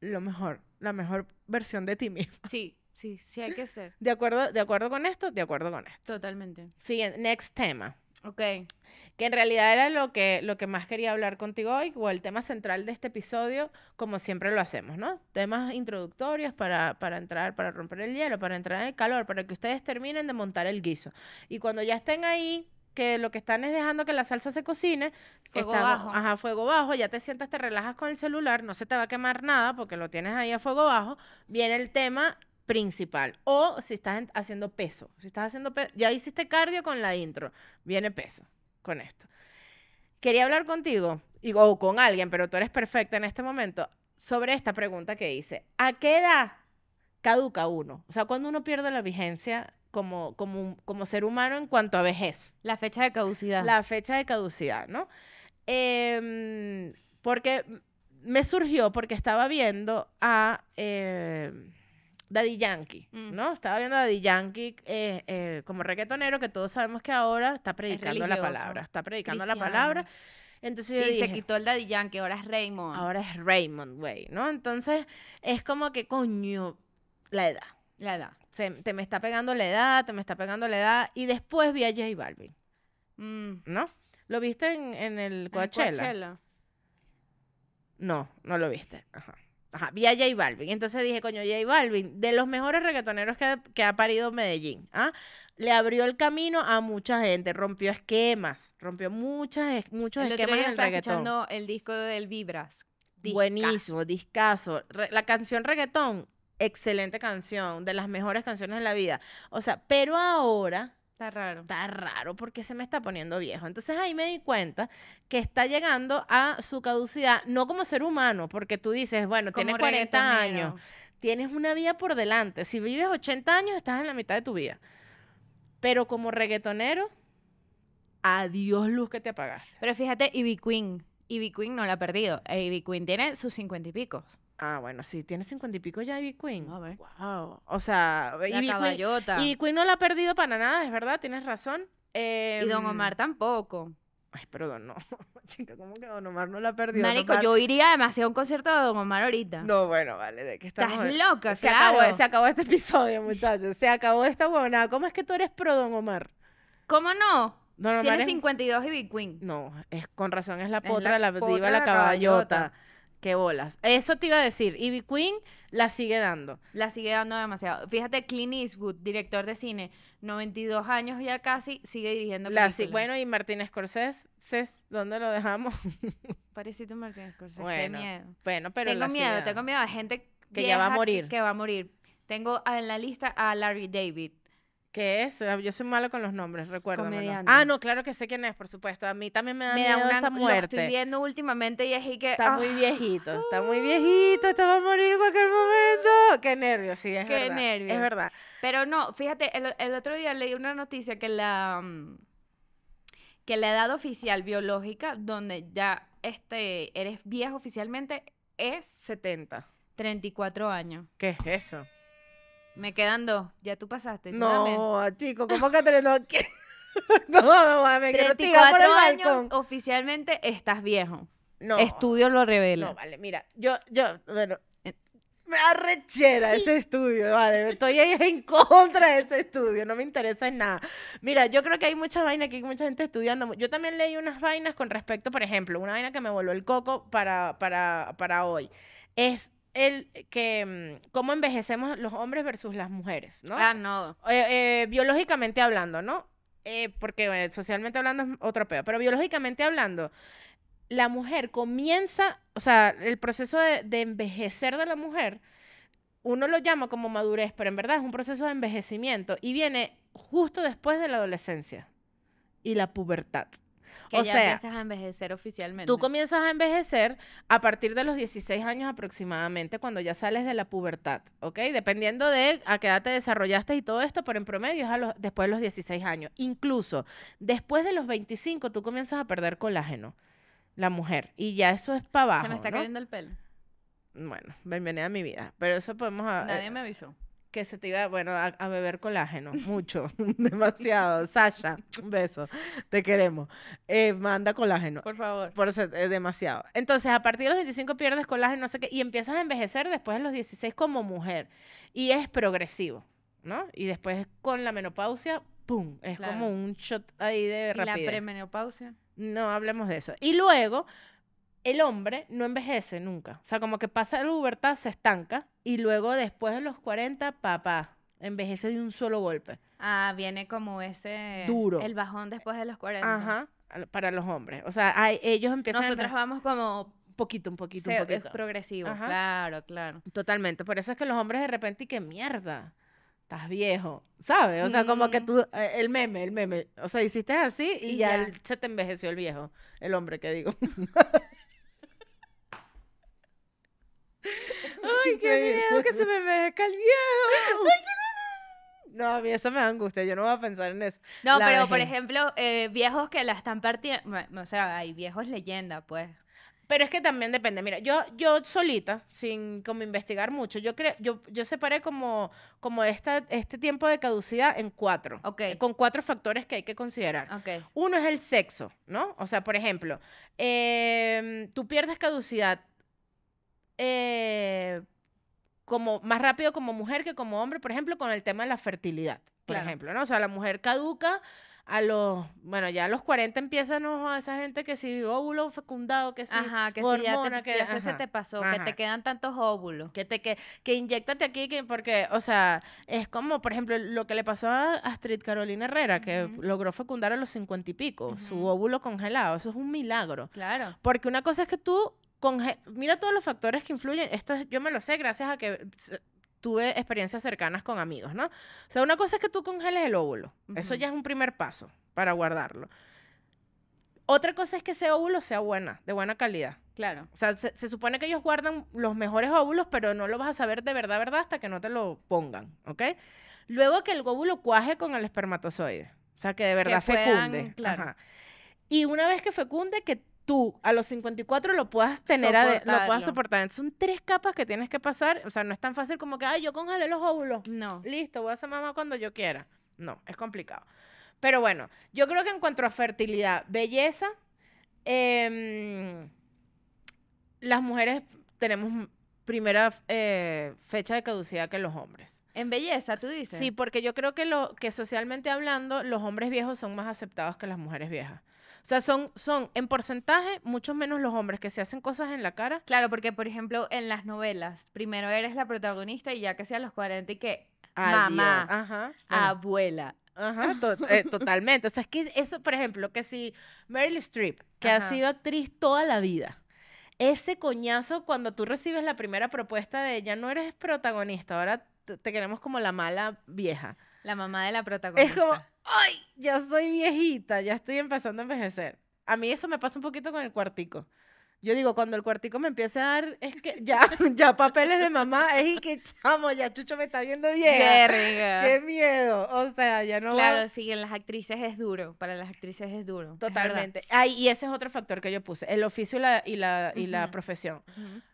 lo mejor, la mejor versión de ti mismo. Sí, Sí, sí hay que ser. De acuerdo, de acuerdo con esto, de acuerdo con esto. Totalmente. Siguiente, next tema. Ok. Que en realidad era lo que, lo que más quería hablar contigo hoy, o el tema central de este episodio, como siempre lo hacemos, ¿no? Temas introductorios para, entrar, para romper el hielo, para entrar en el calor, para que ustedes terminen de montar el guiso. Y cuando ya estén ahí, que lo que están es dejando que la salsa se cocine. Fuego bajo. Ajá, fuego bajo. Ya te sientas, te relajas con el celular, no se te va a quemar nada porque lo tienes ahí a fuego bajo. Viene el tema principal. O si estás haciendo peso. Si estás haciendo peso, ya hiciste cardio con la intro. Viene peso con esto. Quería hablar contigo o con alguien, pero tú eres perfecta en este momento, sobre esta pregunta que hice. ¿A qué edad caduca uno? O sea, cuando uno pierde la vigencia como, como, como ser humano en cuanto a vejez. La fecha de caducidad. La fecha de caducidad, ¿no? Em, porque me surgió porque estaba viendo a... Em, Daddy Yankee, mm. ¿no? Estaba viendo a Daddy Yankee eh, eh, como reggaetonero que todos sabemos que ahora está predicando la palabra, está predicando la palabra. Entonces yo y se quitó el Daddy Yankee, ahora es Raymond. Ahora es Raymond, güey, ¿no? Entonces es como que coño, la edad. La edad. te me está pegando la edad, te me está pegando la edad. Y después vi a J Balvin, mm. ¿no? ¿Lo viste en, el Coachella? Coachella? No, no lo viste. Ajá. Ajá, a J Balvin. Entonces dije, coño, J Balvin, de los mejores reggaetoneros que ha, parido Medellín, ¿ah? le abrió el camino a mucha gente, rompió esquemas, rompió muchas, muchos el esquemas en el reggaetón. el disco del Vibras. Buenísimo, discaso. la canción reggaetón, excelente canción, de las mejores canciones de la vida. O sea, pero ahora Está raro. Está raro porque se me está poniendo viejo. Entonces ahí me di cuenta que está llegando a su caducidad, no como ser humano, porque tú dices, bueno, tienes 40 años, tienes una vida por delante. Si vives 80 años, estás en la mitad de tu vida. Pero como reggaetonero, adiós luz que te apagaste. Pero fíjate, Ivy Queen, Ivy Queen no la ha perdido. Ivy Queen tiene sus 50 y pico. Ah, bueno, sí, tiene cincuenta y pico ya Ivy Queen. A ver. Wow. O sea, Ivy Queen. no la ha perdido para nada, es verdad, tienes razón. y Don em, Omar tampoco. Ay, perdón, no. Chica, ¿cómo que Don Omar no la perdido? Marico, yo iría demasiado a un concierto de Don Omar ahorita. No, bueno, vale, de que estamos. Estás loca, se Acabó, se acabó este episodio, muchachos. Se acabó esta buena, ¿Cómo es que tú eres pro Don Omar? ¿Cómo no? Tienes cincuenta Tiene es... 52 y Queen. No, es con razón, es la potra, la, diva, la caballota. Qué bolas. Eso te iba a decir. Ivy Queen la sigue dando. La sigue dando demasiado. Fíjate, Clint Eastwood, director de cine, 92 años ya casi, sigue dirigiendo la películas. bueno, y Martín Scorsese, ¿dónde lo dejamos? Parecito Martín Scorsese. Bueno, qué miedo. Bueno, pero tengo miedo, tengo miedo a gente que ya va a morir. Que va a morir. Tengo en la lista a Larry David. ¿Qué es? Ah, yo soy malo con los nombres, recuerdo. Ah, no, claro que sé quién es, por supuesto. A mí también me da me una, esta muerte. estoy viendo últimamente y es que... Está ah, muy viejito, está muy ah. viejito, estaba va a morir en cualquier momento. Qué nervios, sí, es verdad. Qué nervios. Es verdad. Pero no, fíjate, el, otro día leí una noticia que la... Mm, que la edad oficial biológica, donde ya este, eres viejo oficialmente, es... 70. 34 años. ¿Qué es eso? Me quedan dos. Ya tú pasaste. no, chico, ¿cómo que tres? No, no Me quiero tirar por el años, oficialmente estás viejo. No. Estudio lo revela. No, vale, mira, yo, yo, bueno, eh. me arrechera ese estudio, vale, estoy ahí en contra de ese estudio, no me interesa en nada. Mira, yo creo que hay muchas vainas que mucha gente estudiando. Yo también leí unas vainas con respecto, por ejemplo, una vaina que me voló el coco para, para, para hoy. Es eh, que mm, cómo envejecemos los hombres versus las mujeres, ¿no? Ah, no. Eh, eh, biológicamente hablando, ¿no? porque socialmente hablando es otro peor, pero biológicamente hablando, la mujer comienza, o sea, el proceso de envejecer de la mujer, uno lo llama como madurez, pero en verdad es un proceso de envejecimiento y viene justo después de la adolescencia y la pubertad. Que o ya empiezas a envejecer oficialmente. Tú comienzas a envejecer a partir de los 16 años aproximadamente, cuando ya sales de la pubertad, ¿ok? Dependiendo de a qué edad te desarrollaste y todo esto, pero en promedio es a los, después de los 16 años. Incluso después de los 25 tú comienzas a perder colágeno, la mujer, y ya eso es para abajo. Se me está cayendo el pelo. Bueno, bienvenida a mi vida, pero eso podemos... Nadie eh, me avisó que se te iba, bueno, a, beber colágeno, mucho, demasiado. Sasha, un beso, te queremos. Eh, manda colágeno. Por favor. Por eso, eh, demasiado. Entonces, a partir de los 25 pierdes colágeno, no sé qué, y empiezas a envejecer después de los 16 como mujer. Y es progresivo, ¿no? Y después con la menopausia, ¡pum! Es como un shot ahí de rapidez. la premenopausia? No hablemos de eso. Y luego el hombre no envejece nunca. O sea, como que pasa la pubertad, se estanca y luego después de los 40, papá, envejece de un solo golpe. Ah, viene como ese... Duro. El bajón después de los 40. Ajá, para los hombres. O sea, ellos empiezan... Nosotros vamos como poquito, un poquito, un poquito. Es progresivo, claro, claro. Totalmente. Por eso es que los hombres de repente, y que mierda estás viejo, ¿sabes? O sea, como que tú, eh, el meme, el meme, o sea, hiciste así y, ya, se te envejeció el viejo, el hombre que digo. ¡Ay, qué miedo que se me envejezca el viejo! No, a mí eso me da angustia, yo no voy a pensar en eso. No, pero por ejemplo, eh, viejos que la están partiendo, o sea, hay viejos leyenda, pues, pero es que también depende. Mira, yo, yo solita, sin como investigar mucho, yo creo, yo, separé como, como esta, este tiempo de caducidad en cuatro. Eh, con cuatro factores que hay que considerar. Uno es el sexo, ¿no? O sea, por ejemplo, em, tú pierdes caducidad eh, como más rápido como mujer que como hombre, por ejemplo, con el tema de la fertilidad. Por ejemplo, ¿no? O sea, la mujer caduca a los, bueno, ya a los 40 empiezan a esa gente que si óvulo fecundado, que si que hormona, si que se te pasó, que te quedan tantos óvulos. Que te que, que inyectate aquí que porque, o sea, es como, por ejemplo, lo que le pasó a Astrid Carolina Herrera, que logró fecundar a los 50 y pico, su óvulo congelado, eso es un milagro. Claro. Porque una cosa es que tú Conge mira todos los factores que influyen. Esto yo me lo sé gracias a que tuve experiencias cercanas con amigos, ¿no? O sea, una cosa es que tú congeles el óvulo. Eso ya es un primer paso para guardarlo. Otra cosa es que ese óvulo sea buena, de buena calidad. Claro. O sea, se, supone que ellos guardan los mejores óvulos, pero no lo vas a saber de verdad, verdad, hasta que no te lo pongan, ¿ok? Luego que el óvulo cuaje con el espermatozoide. O sea, que de verdad fecunde. Y una vez que fecunde, que tú a los 54 lo puedas tener, lo puedas soportar. son tres capas que tienes que pasar. O sea, no es tan fácil como que, ay, yo congelé los óvulos. No. Listo, voy a ser mamá cuando yo quiera. No, es complicado. Pero bueno, yo creo que en cuanto a fertilidad, belleza, em, las mujeres tenemos primera eh, fecha de caducidad que los hombres. En belleza, tú dices. Sí, porque yo creo que lo que socialmente hablando, los hombres viejos son más aceptados que las mujeres viejas. O sea, son, son en porcentaje muchos menos los hombres que se hacen cosas en la cara. Claro, porque por ejemplo en las novelas, primero eres la protagonista y ya que sean los 40 y que mamá, abuela. Eh, totalmente. O sea, es que eso, por ejemplo, que si Meryl Streep, que ha sido actriz toda la vida, ese coñazo cuando tú recibes la primera propuesta de ella, no eres protagonista, ahora te queremos como la mala vieja. La mamá de la protagonista. Es como, ay, ya soy viejita, ya estoy empezando a envejecer. A mí eso me pasa un poquito con el cuartico. Yo digo, cuando el cuartico me empiece a dar, es que ya, ya papeles de mamá, es y que chamo, ya Chucho me está viendo bien. ¡Qué miedo! O sea, ya no. Claro, sí, en las actrices es duro, para las actrices es duro. Totalmente. Ay, y ese es otro factor que yo puse, el oficio y la, y la, y la profesión.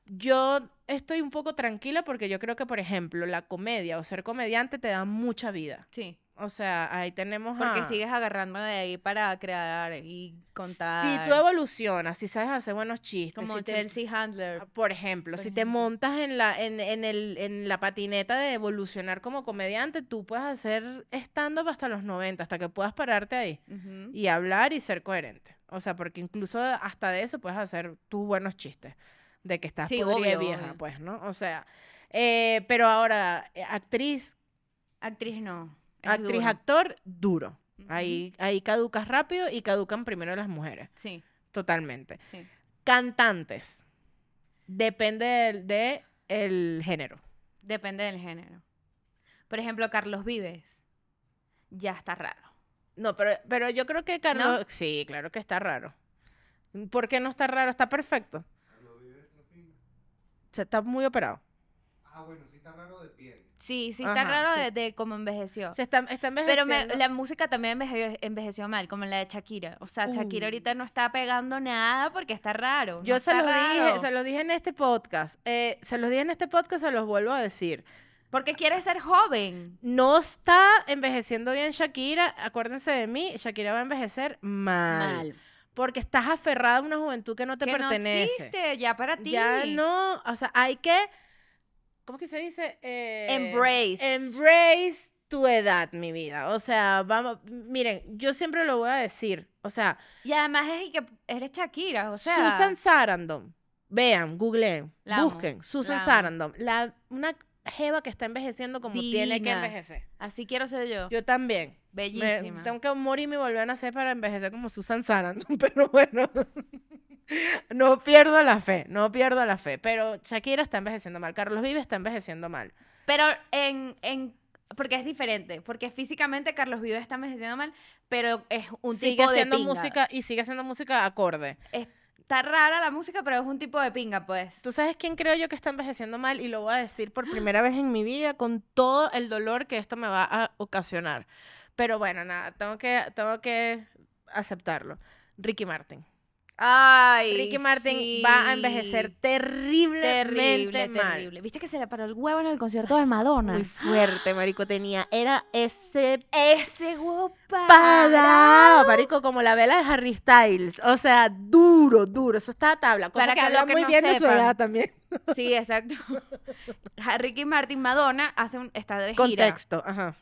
Yo estoy un poco tranquila porque yo creo que, por ejemplo, la comedia o ser comediante te da mucha vida. Sí. O sea, ahí tenemos Porque sigues agarrando de ahí para crear y contar. Si tú evolucionas, si sabes hacer buenos chistes. Como Chelsea Handler. Ah, por ejemplo, si te montas en la, en, en, el, en la patineta de evolucionar como comediante, tú puedes hacer stand-up hasta los 90, hasta que puedas pararte ahí y hablar y ser coherente. O sea, porque incluso hasta de eso puedes hacer tus buenos chistes. De que estás sí, vieja, pues, ¿no? O sea, eh, pero ahora, eh, actriz... Actriz no. Actriz, actor, duro. ahí, ahí caducas rápido y caducan primero las mujeres. Sí. Totalmente. Cantantes. Depende del de el género. Depende del género. Por ejemplo, Carlos Vives. Ya está raro. No, pero, pero yo creo que Carlos. Sí, claro que está raro. ¿Por qué no está raro? Está perfecto. Carlos Vives no Se está muy operado. Ah, bueno, sí está raro de Sí, sí está raro De, cómo envejeció. Se está, envejeciendo. Pero la música también envejeció, mal, como la de Shakira. O sea, Shakira ahorita no está pegando nada porque está raro. Yo se los dije, se en este podcast. Eh, se los dije en este podcast, se los vuelvo a decir. Porque quiere ser joven. No está envejeciendo bien Shakira. Acuérdense de mí, Shakira va a envejecer mal. Mal porque estás aferrada a una juventud que no te pertenece. No existe ya para ti. Ya no, o sea, hay que ¿cómo que se dice? Eh, embrace. Embrace tu edad, mi vida. O sea, vamos, miren, yo siempre lo voy a decir. O sea. Y además es que eres Shakira, o sea. Susan Sarandon. Vean, googleen, busquen. Susan Sarandon. La, una jeva que está envejeciendo como tiene que envejecer. Así quiero ser yo. Yo también. Bellísima. tengo que morirme y volver a nacer para envejecer como Susan Sarandon, pero bueno. no pierdo la fe, no pierdo la fe. Pero Shakira está envejeciendo mal, Carlos Vives está envejeciendo mal. Pero en, en porque es diferente, porque físicamente Carlos Vives está envejeciendo mal, pero es un tipo de Sigue haciendo música y sigue haciendo música acorde. Está rara la música, pero es un tipo de pinga, pues. ¿Tú sabes quién creo yo que está envejeciendo mal? Y lo voy a decir por primera vez en mi vida con todo el dolor que esto me va a ocasionar. Pero bueno, nada, tengo que, tengo que aceptarlo. Ricky Martin. Ay, Ricky Martin va a envejecer terriblemente terrible, ¿Viste que se le paró el huevo en el concierto de Madonna? Muy fuerte, marico, tenía. Era ese... Ese huevo parado. Marico, como la vela de Harry Styles. O sea, duro, duro. Eso está a tabla. Para que, que muy bien su edad también. Sí, exacto. Ricky Martin, Madonna, hace un, está de gira. Contexto, ajá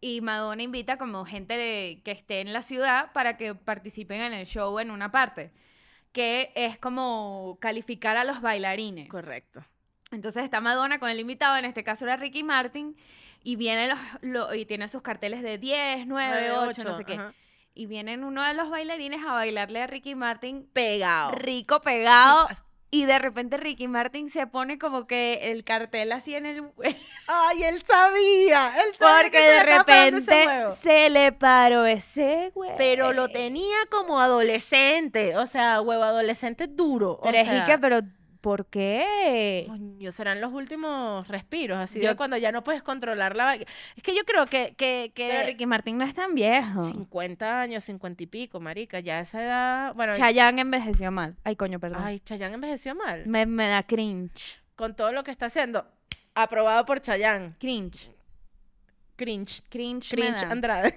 y Madonna invita como gente que esté en la ciudad para que participen en el show en una parte, que es como calificar a los bailarines. Correcto. Entonces está Madonna con el invitado, en este caso era Ricky Martin, y viene los, y tiene sus carteles de 10, 9, 8, no sé qué. Y vienen uno de los bailarines a bailarle a Ricky Martin pegado. Rico pegado y de repente Ricky Martin se pone como que el cartel así en el... Ay, él sabía, él sabía. Porque de repente se le paró ese güey Pero lo tenía como adolescente, o sea, huevo adolescente duro. Pero pero ¿por qué? Coño, serán los últimos respiros, así yo, cuando ya no puedes controlar la... Es que yo creo que... que, que... Ricky Martín no es tan viejo. 50 años, 50 y pico, marica, ya esa edad... Bueno, Chayanne envejeció mal. Ay, coño, perdón. Ay, Chayanne envejeció mal. Me, da cringe. Con todo lo que está haciendo. Aprobado por Chayanne. Cringe. Cringe. Cringe. Cringe Andrade.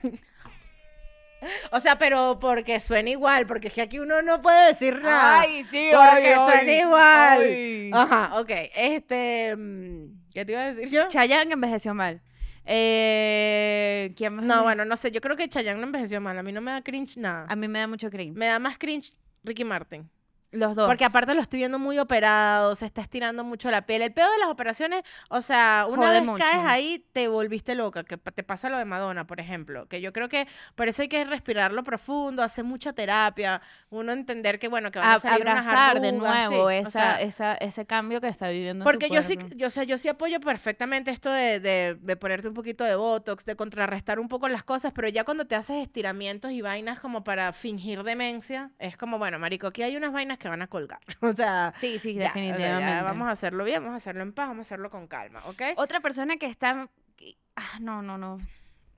O sea, pero porque suena igual, porque es que aquí uno no puede decir nada. Ay, sí, Porque suena igual. Ajá, ok. Este, mm, ¿qué te iba a decir yo? Chayanne envejeció mal. Eh, ¿quién más? No, bueno, no sé. Yo creo que Chayanne no envejeció mal. A mí no me da cringe nada. A mí me da mucho cringe. Me da más cringe Ricky Martin. Los dos. Porque aparte lo estoy viendo muy operado, se está estirando mucho la piel. El peor de las operaciones, o sea, una vez caes ahí, te volviste loca. Que te pasa lo de Madonna, por ejemplo. Que yo creo que por eso hay que respirarlo profundo, hacer mucha terapia. Uno entender que, bueno, que va a, salir Abrazar unas arrugas, de nuevo esa, esa, ese cambio que está viviendo. Porque yo sí, yo, sé yo sí apoyo perfectamente esto de, de, de ponerte un poquito de botox, de contrarrestar un poco las cosas, pero ya cuando te haces estiramientos y vainas como para fingir demencia, es como, bueno, marico, aquí hay unas vainas que van a colgar. O sea, sí, sí, definitivamente. vamos a hacerlo bien, vamos a hacerlo en paz, vamos a hacerlo con calma, ¿ok? Otra persona que está... Ah, no, no, no.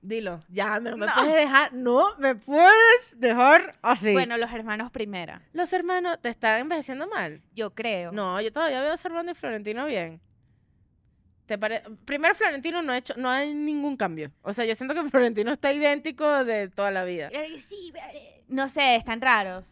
Dilo, ya no me puedes dejar, no me puedes dejar así. Bueno, los hermanos primera. Los hermanos te están envejeciendo mal. Yo creo. No, yo todavía veo a Servando y Florentino bien. ¿Te parece, Primero Florentino no ha hecho, no hay ningún cambio. O sea, yo siento que Florentino está idéntico de toda la vida. Eh, sí, eh, no sé, están raros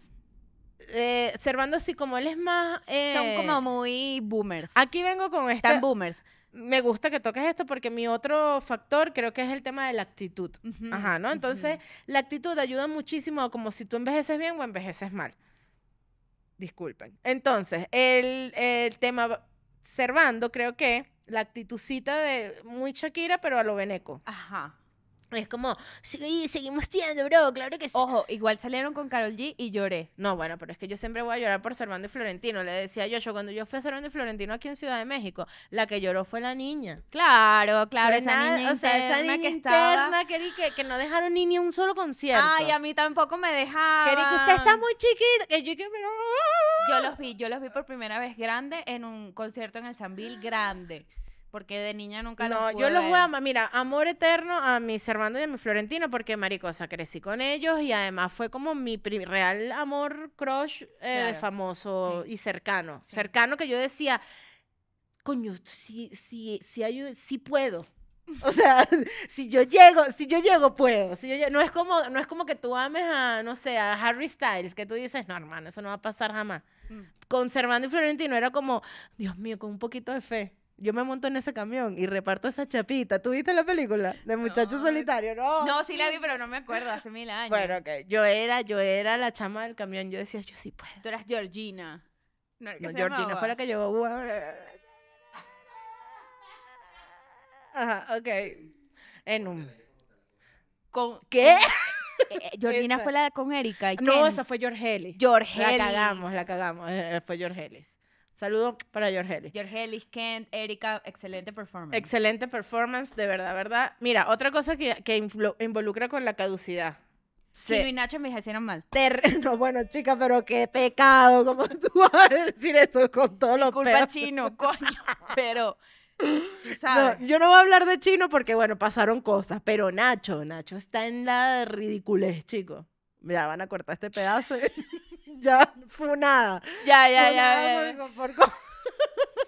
eh, Servando así como él es más... Son eh, como muy boomers. Aquí vengo con esta... Están este boomers. Me gusta que toques esto porque mi otro factor creo que es el tema de la actitud. Ajá, ¿no? Entonces, la actitud ayuda muchísimo como si tú envejeces bien o envejeces mal. Disculpen. Entonces, el, tema Cervando creo que la actitudcita de muy Shakira, pero a lo Beneco. Ajá. Es como, sí, seguimos siendo, bro, claro que sí. Ojo, igual salieron con Carol G y lloré. No, bueno, pero es que yo siempre voy a llorar por Servando y Florentino. Le decía yo, yo cuando yo fui a Servando y Florentino aquí en Ciudad de México, la que lloró fue la niña. Claro, claro, esa niña o sea, esa niña que interna, que, que no dejaron ni ni un solo concierto. Ay, a mí tampoco me dejaron. Querí que usted está muy chiquita, que yo que Yo los vi, yo los vi por primera vez grande en un concierto en el Sambil grande. Porque de niña nunca no, yo los voy a Mira, amor eterno a mis hermanos y a mi florentino, porque maricosa, crecí con ellos y además fue como mi real amor crush eh, famoso y cercano. Cercano que yo decía, coño, si si puedo. O sea, si yo llego, si yo llego, puedo. no, es como, no es como que tú ames a, no sé, a Harry Styles, que tú dices, no, hermano, eso no va a pasar jamás. Mm. Con Servando y Florentino era como, Dios mío, con un poquito de fe yo me monto en ese camión y reparto esa chapita. ¿Tú viste la película de Muchacho Solitario? No. No, sí la vi, pero no me acuerdo, hace mil años. Bueno, ok. Yo era, yo era la chama del camión. Yo decía, yo sí puedo. Tú eras Georgina. Georgina fue la que llegó. Ajá, ok. En un. ¿Con qué? Eh, eh, Georgina fue la con Erika. ¿y no, esa fue George Ellis. La cagamos, la cagamos. Eh, fue George Saludo para George Ellis, Kent, Erika, excelente performance. Excelente performance, de verdad, ¿verdad? Mira, otra cosa que, involucra con la caducidad. Sí. Chino y Nacho me hicieron mal. no, bueno, chica, pero qué pecado. ¿Cómo tú vas a decir eso con todos Mi los culpa Chino, coño. Pero, sabes. yo no voy a hablar de Chino porque, bueno, pasaron cosas. Pero Nacho, Nacho está en la ridiculez, chico. Ya van a cortar este pedazo. ya funada. Ya, ya, ya.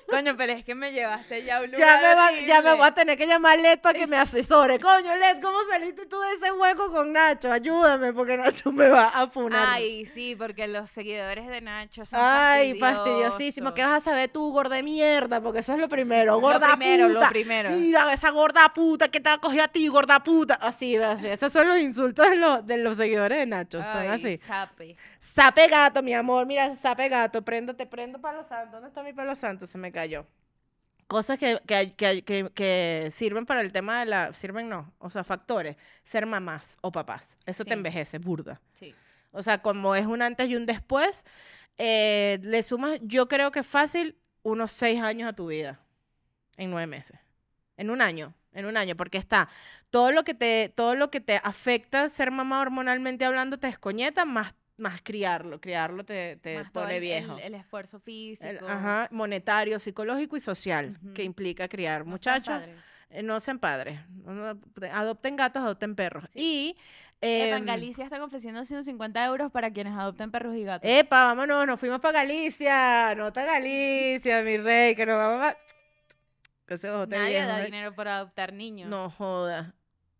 Coño, pero es que me llevaste ya un lugar. Ya me, voy a tener que llamar Led para que me asesore. Coño, Led, ¿cómo saliste tú de ese hueco con Nacho? Ayúdame, porque Nacho me va a funar. Ay, sí, porque los seguidores de Nacho son Ay, fastidiosísimo. ¿Qué vas a saber tú, gorda de mierda? Porque eso es lo primero. Gorda lo primero, Mira, esa gorda puta que te ha cogido a ti, gorda puta. Así, así. Esos son los insultos de los, de los seguidores de Nacho. Sape gato, mi amor, mira, sape gato, prendo, te prendo palo santo. ¿Dónde está mi palo santo? Se me cayó. Cosas que, que, que, que sirven para el tema de la. Sirven no, o sea, factores. Ser mamás o papás. Eso te envejece, burda. Sí. O sea, como es un antes y un después, eh, le sumas, yo creo que fácil, unos seis años a tu vida. En nueve meses. En un año en un año, porque está todo lo que te, todo lo que te afecta ser mamá hormonalmente hablando te descoñeta, más más criarlo. Criarlo te, pone viejo. El, esfuerzo físico. monetario, psicológico y social que implica criar muchachos. Eh, no sean padres. adopten gatos, adopten perros. Y. en em, Galicia están ofreciendo 150 euros para quienes adopten perros y gatos. Epa, vámonos, nos fuimos para Galicia. Nota Galicia, mi rey, que nos vamos a. Nadie da dinero para adoptar niños. No joda.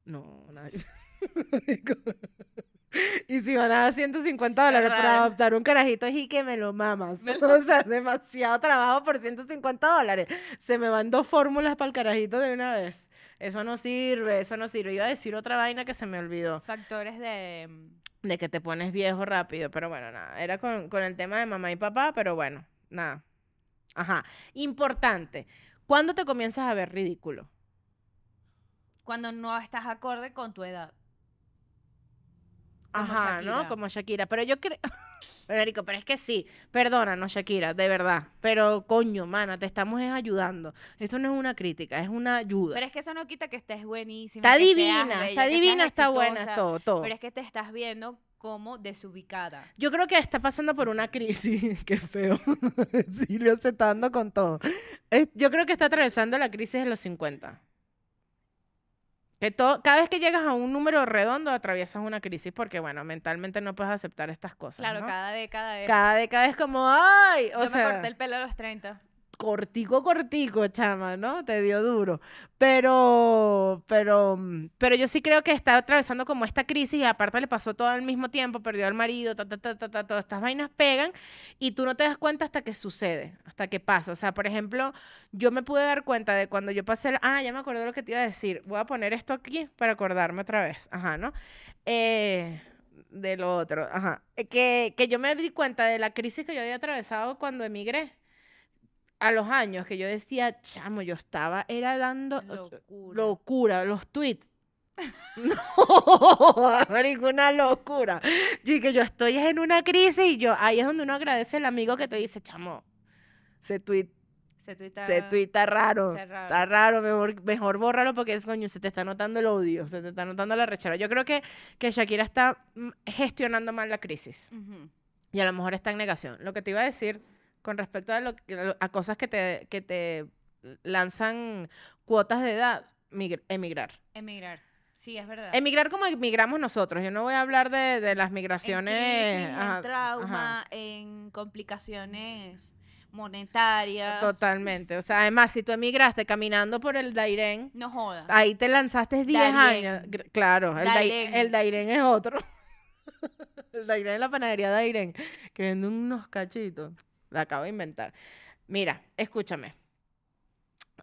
No, nadie. Y si van a dar 150 dólares para adoptar un carajito y que me lo mamas. O sea, demasiado trabajo por 150 dólares. Se me van dos fórmulas para el carajito de una vez. Eso no sirve, eso no sirve. Iba a decir otra vaina que se me olvidó. Factores de... Mm, de que te pones viejo rápido, pero bueno, nada. Era con, con el tema de mamá y papá, pero bueno, nada. Ajá. Importante. ¿Cuándo te comienzas a ver ridículo? Cuando no estás acorde con tu edad. Ajá, ¿no? Como Shakira. Pero yo creo. Pero, pero es que sí. Perdónanos, Shakira, de verdad. Pero coño, mano, te estamos ayudando. Eso no es una crítica, es una ayuda. Pero es que eso no quita que estés buenísima. Está divina, está divina, está buena, todo, todo. Pero es que te estás viendo como desubicada. Yo creo que está pasando por una crisis, qué feo. sí se con todo. Yo creo que está atravesando la crisis de los 50. Que cada vez que llegas a un número redondo atraviesas una crisis porque, bueno, mentalmente no puedes aceptar estas cosas. Claro, cada década es. Cada década es como, ¡ay! O Yo me corté el pelo a los 30 cortico, cortico, chama, ¿no? Te dio duro. Pero, pero, mm, pero yo sí creo que está atravesando como esta crisis y aparte le pasó todo al mismo tiempo, perdió al marido, todas estas vainas pegan y tú no te das cuenta hasta que sucede, hasta que pasa. O sea, por ejemplo, yo me pude dar cuenta de cuando yo pasé, ah, ya me acuerdo lo que te iba a decir, voy a poner esto aquí para acordarme otra vez, ajá, ¿no? Eh, de lo otro, ajá. Eh, que yo me di cuenta de la crisis que yo había atravesado cuando emigré a los años que yo decía, chamo, yo estaba, era dando locura, los tweets. no, ninguna locura. Y que yo estoy en una crisis y yo, ahí es donde uno agradece al amigo que te dice, chamo, se tweet se tuita, se raro, Está raro, mejor, bórralo porque coño, se te está notando el odio, se te está notando la rechera. Yo creo que, que Shakira está mm, gestionando mal la crisis. Y a lo mejor está en negación. Lo que te iba a decir con respecto a, lo, a cosas que te, lanzan cuotas de edad, emigrar. Emigrar. Sí, es verdad. Emigrar como emigramos nosotros. Yo no voy a hablar de, las migraciones. En, trauma, en complicaciones monetarias. Totalmente. O sea, además, si tú emigraste caminando por el Dairen. No jodas. Ahí te lanzaste 10 años. Claro, el Dairén. el Dairen es otro. el Dairen es la panadería Dairen. que vende unos cachitos la acabo de inventar. Mira, escúchame.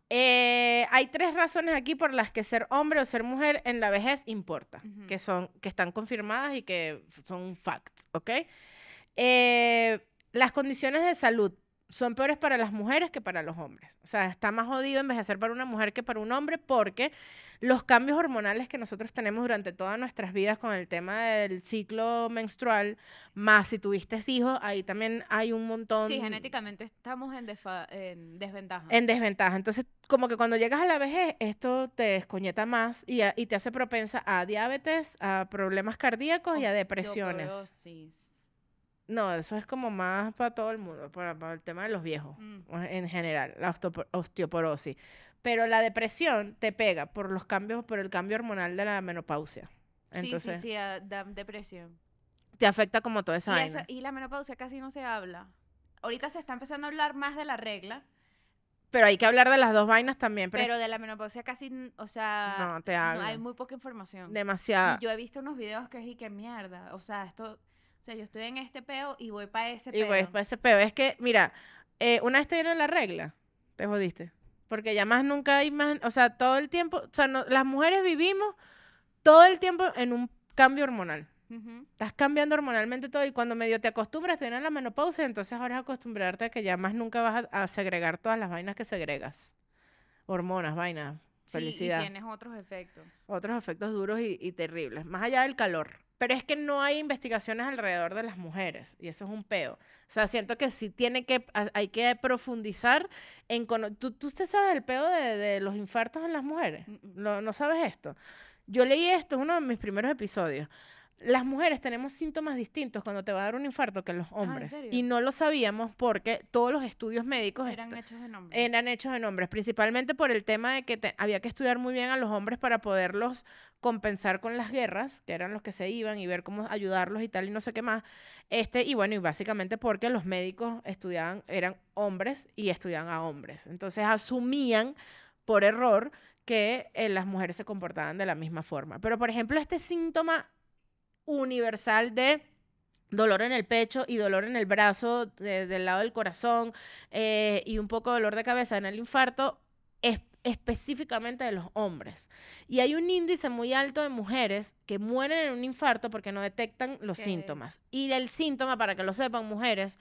Eh, hay tres razones aquí por las que ser hombre o ser mujer en la vejez importa, que son, que están confirmadas y que son facts, ¿ok? Eh, las condiciones de salud son peores para las mujeres que para los hombres. O sea, está más jodido envejecer para una mujer que para un hombre porque los cambios hormonales que nosotros tenemos durante todas nuestras vidas con el tema del ciclo menstrual, más si tuviste hijos, ahí también hay un montón... Sí, genéticamente estamos en, desventaja. En desventaja. Entonces, como que cuando llegas a la vejez, esto te descoñeta más y, y te hace propensa a diabetes, a problemas cardíacos y a depresiones. No, eso es como más para todo el mundo, para, el tema de los viejos mm. en general, la osteoporosis. Pero la depresión te pega por los cambios, por el cambio hormonal de la menopausia. sí, sí, sí, ah, depresión. Te afecta como toda esa y, y la menopausia casi no se habla. Ahorita se está empezando a hablar más de la regla. Pero hay que hablar de las dos vainas también. Pero, de la menopausia casi, o sea, no, te hay muy poca información. Demasiado. yo he visto unos videos que dije, que mierda, o sea, esto o sea, yo estoy en este peo y voy para ese peo. Y voy para ese peo. Es que, mira, eh, una vez te dieron la regla, te jodiste. Porque ya más nunca hay más, o sea, todo el tiempo, o sea, las mujeres vivimos todo el tiempo en un cambio hormonal. Estás cambiando hormonalmente todo y cuando medio te acostumbras, te la menopausia, entonces ahora es acostumbrarte a que ya más nunca vas a segregar todas las vainas que segregas. Hormonas, vainas, felicidad. Sí, y tienes otros efectos. Otros efectos duros y, y terribles, más allá del calor. Pero es que no hay investigaciones alrededor de las mujeres y eso es un peo. O sea, siento que sí tiene que, hay que profundizar en... ¿Tú, tú usted sabes el peo de, de, los infartos en las mujeres? Mm, mm. ¿No, ¿No sabes esto? Yo leí esto, en uno de mis primeros episodios las mujeres tenemos síntomas distintos cuando te va a dar un infarto que los ah, hombres. y no lo sabíamos porque todos los estudios médicos eran hechos de hombres. Eran hechos en hombres, principalmente por el tema de que había que estudiar muy bien a los hombres para poderlos compensar con las guerras, que eran los que se iban y ver cómo ayudarlos y tal y no sé qué más. Este, y bueno, y básicamente porque los médicos estudiaban eran hombres y estudiaban a hombres. Entonces asumían por error que eh, las mujeres se comportaban de la misma forma. Pero por ejemplo, este síntoma universal de dolor en el pecho y dolor en el brazo del lado del corazón eh, y un poco de dolor de cabeza en el infarto es específicamente de los hombres. Y hay un índice muy alto de mujeres que mueren en un infarto porque no detectan los síntomas. Y el síntoma, para que lo sepan mujeres,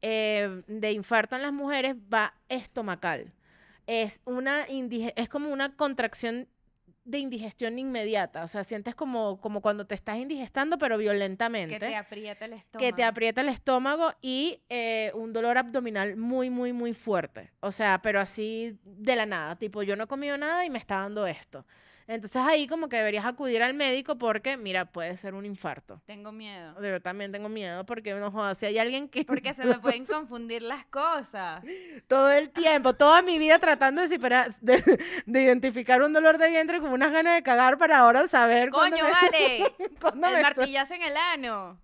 eh, de infarto en las mujeres va estomacal. Es, una es como una contracción de indigestión inmediata, o sea, sientes como, como cuando te estás indigestando, pero violentamente. Que te aprieta el estómago. Que te aprieta el estómago y eh, un dolor abdominal muy, muy, muy fuerte. O sea, pero así de la nada, tipo, yo no he comido nada y me está dando esto. Entonces ahí como que deberías acudir al médico porque, mira, puede ser un infarto. Tengo miedo. Yo también tengo miedo porque, no jodas, si hay alguien que... Porque se me pueden confundir las cosas. Todo el tiempo, toda mi vida tratando de, identificar un dolor de vientre como unas ganas de cagar para ahora saber... Coño, vale. el martillazo en el ano.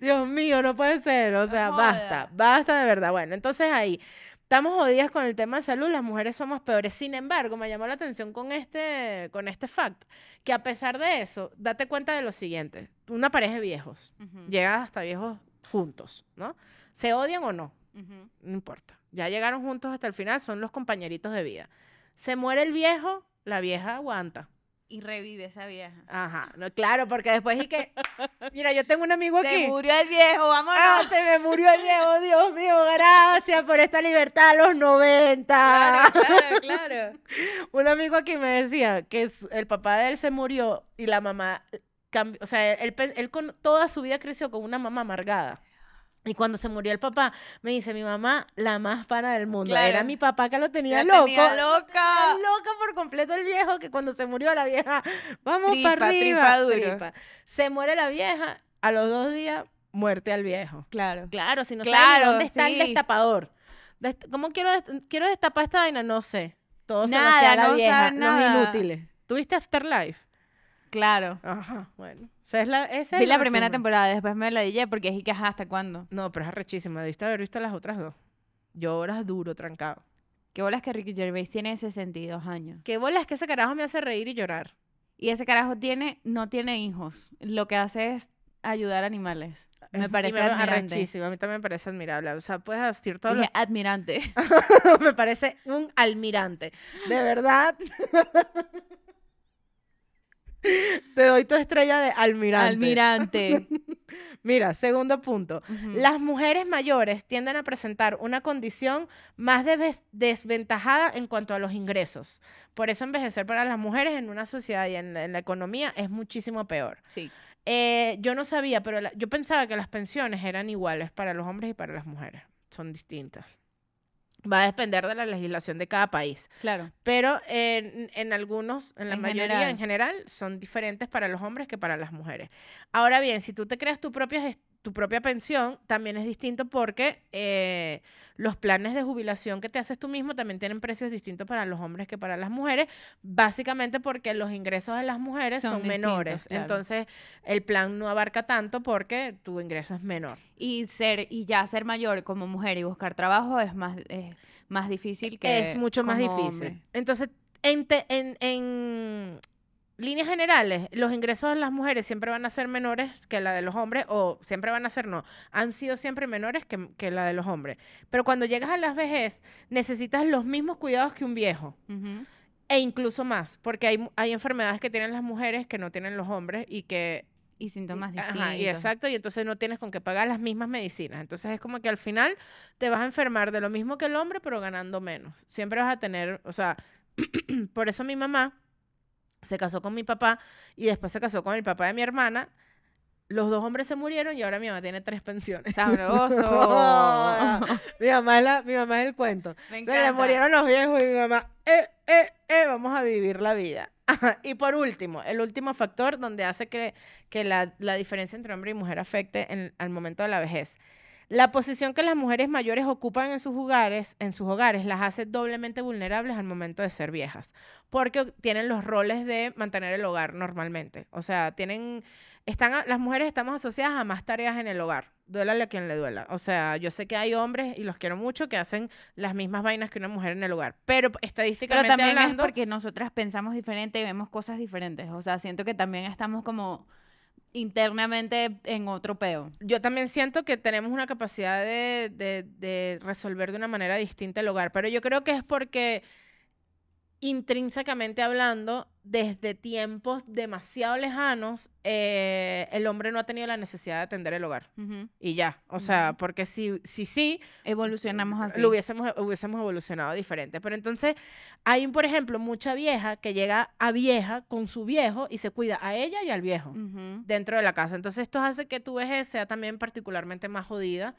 Dios mío, no puede ser. O sea, basta, basta de verdad. Bueno, entonces ahí, estamos jodidas con el tema de salud, las mujeres somos peores. Sin embargo, me llamó la atención con este, con este fact, que a pesar de eso, date cuenta de lo siguiente, una pareja de viejos, Llega hasta viejos juntos, ¿no? Se odian o no, no importa, ya llegaron juntos hasta el final, son los compañeritos de vida. Se muere el viejo, la vieja aguanta y revive esa vieja. Ajá, no, claro, porque después y que, mira, yo tengo un amigo aquí. Se murió el viejo, vámonos. Ah, se me murió el viejo, Dios mío, gracias por esta libertad a los 90. Claro, claro, un amigo aquí me decía que el papá de él se murió y la mamá, eh, o sea, él, con, toda su vida creció con una mamá amargada. Y cuando se murió el papá, me dice mi mamá, la más para del mundo. Era mi papá que lo tenía loco. Tenía loca. Loca por completo el viejo que cuando se murió la vieja, vamos para arriba. Tripa Se muere la vieja, a los dos días, muerte al viejo. Claro. Claro, si no claro, sabes dónde está el destapador. ¿Cómo quiero, quiero destapar esta vaina? No sé. Todo nada, se lo la no vieja, los inútiles. ¿Tuviste Afterlife? Claro. Ajá, bueno. O la, la, primera temporada, después me la dije porque dije que ¿hasta cuándo? No, pero es arrechísima. Debiste haber visto las otras dos. Yo duro, trancado. Qué bolas que Ricky Gervais tiene 62 años. Qué bolas que ese carajo me hace reír y llorar. Y ese carajo tiene, no tiene hijos. Lo que hace es ayudar a animales. Me parece me A mí también me parece admirable. O sea, puedes decir todo. Admirante. me parece un almirante. De verdad. Te doy tu estrella de almirante. Almirante. Mira, segundo punto. Las mujeres mayores tienden a presentar una condición más desventajada en cuanto a los ingresos. Por eso envejecer para las mujeres en una sociedad y en, la economía es muchísimo peor. Sí. Eh, yo no sabía, pero yo pensaba que las pensiones eran iguales para los hombres y para las mujeres. Son distintas va a depender de la legislación de cada país. Claro. Pero en, algunos, en la mayoría en general, son diferentes para los hombres que para las mujeres. Ahora bien, si tú te creas tu propia tu propia pensión también es distinto porque eh, los planes de jubilación que te haces tú mismo también tienen precios distintos para los hombres que para las mujeres, básicamente porque los ingresos de las mujeres son, menores. Entonces, el plan no abarca tanto porque tu ingreso es menor. Y ser y ya ser mayor como mujer y buscar trabajo es más, más difícil que... Es mucho más difícil. Entonces, en líneas generales, los ingresos de las mujeres siempre van a ser menores que la de los hombres, o siempre van a ser, no, han sido siempre menores que, la de los hombres. Pero cuando llegas a las vejez, necesitas los mismos cuidados que un viejo. E incluso más, porque hay, enfermedades que tienen las mujeres que no tienen los hombres y que y síntomas distintos. Ajá, y exacto, y entonces no tienes con qué pagar las mismas medicinas. Entonces es como que al final te vas a enfermar de lo mismo que el hombre, pero ganando menos. Siempre vas a tener, o sea, por eso mi mamá se casó con mi papá y después se casó con el papá de mi hermana. Los dos hombres se murieron y ahora mi mamá tiene tres pensiones. ¡Sabroso! mi, mamá es mi mamá es el cuento. Me se le murieron los viejos y mi mamá, eh, eh, eh, vamos a vivir la vida. Y por último, el último factor donde hace que, que la, la, diferencia entre hombre y mujer afecte en, al momento de la vejez. La posición que las mujeres mayores ocupan en sus hogares, en sus hogares las hace doblemente vulnerables al momento de ser viejas, porque tienen los roles de mantener el hogar normalmente. O sea, tienen están las mujeres estamos asociadas a más tareas en el hogar. Duélale a quien le duela. O sea, yo sé que hay hombres y los quiero mucho que hacen las mismas vainas que una mujer en el hogar, pero estadísticamente pero también es porque nosotras pensamos diferente y vemos cosas diferentes. O sea, siento que también estamos como internamente en otro peo. Yo también siento que tenemos una capacidad de, de resolver de una manera distinta el hogar, pero yo creo que es porque intrínsecamente hablando, desde tiempos demasiado lejanos, eh, el hombre no ha tenido la necesidad de atender el hogar. Y ya, o sea, porque si, si sí... Evolucionamos así. Lo hubiésemos, hubiésemos evolucionado diferente. Pero entonces hay, por ejemplo, mucha vieja que llega a vieja con su viejo y se cuida a ella y al viejo dentro de la casa. Entonces esto hace que tu vejez sea también particularmente más jodida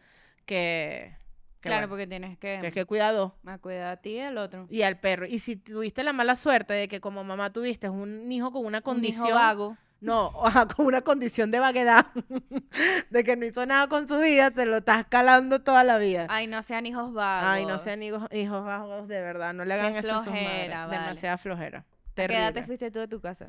que claro, porque tienes que... Tienes que cuidar dos. Más a ti y al otro. Y al perro. Y si tuviste la mala suerte de que como mamá tuviste un hijo con una condición... Un hijo vago. No, con una condición de vaguedad, de que no hizo nada con su vida, te lo estás calando toda la vida. Ay, no sean hijos vagos. Ay, no sean hijos, hijos vagos, de verdad, no le hagan eso a sus Demasiada flojera. Terrible. qué edad te fuiste tú de tu casa?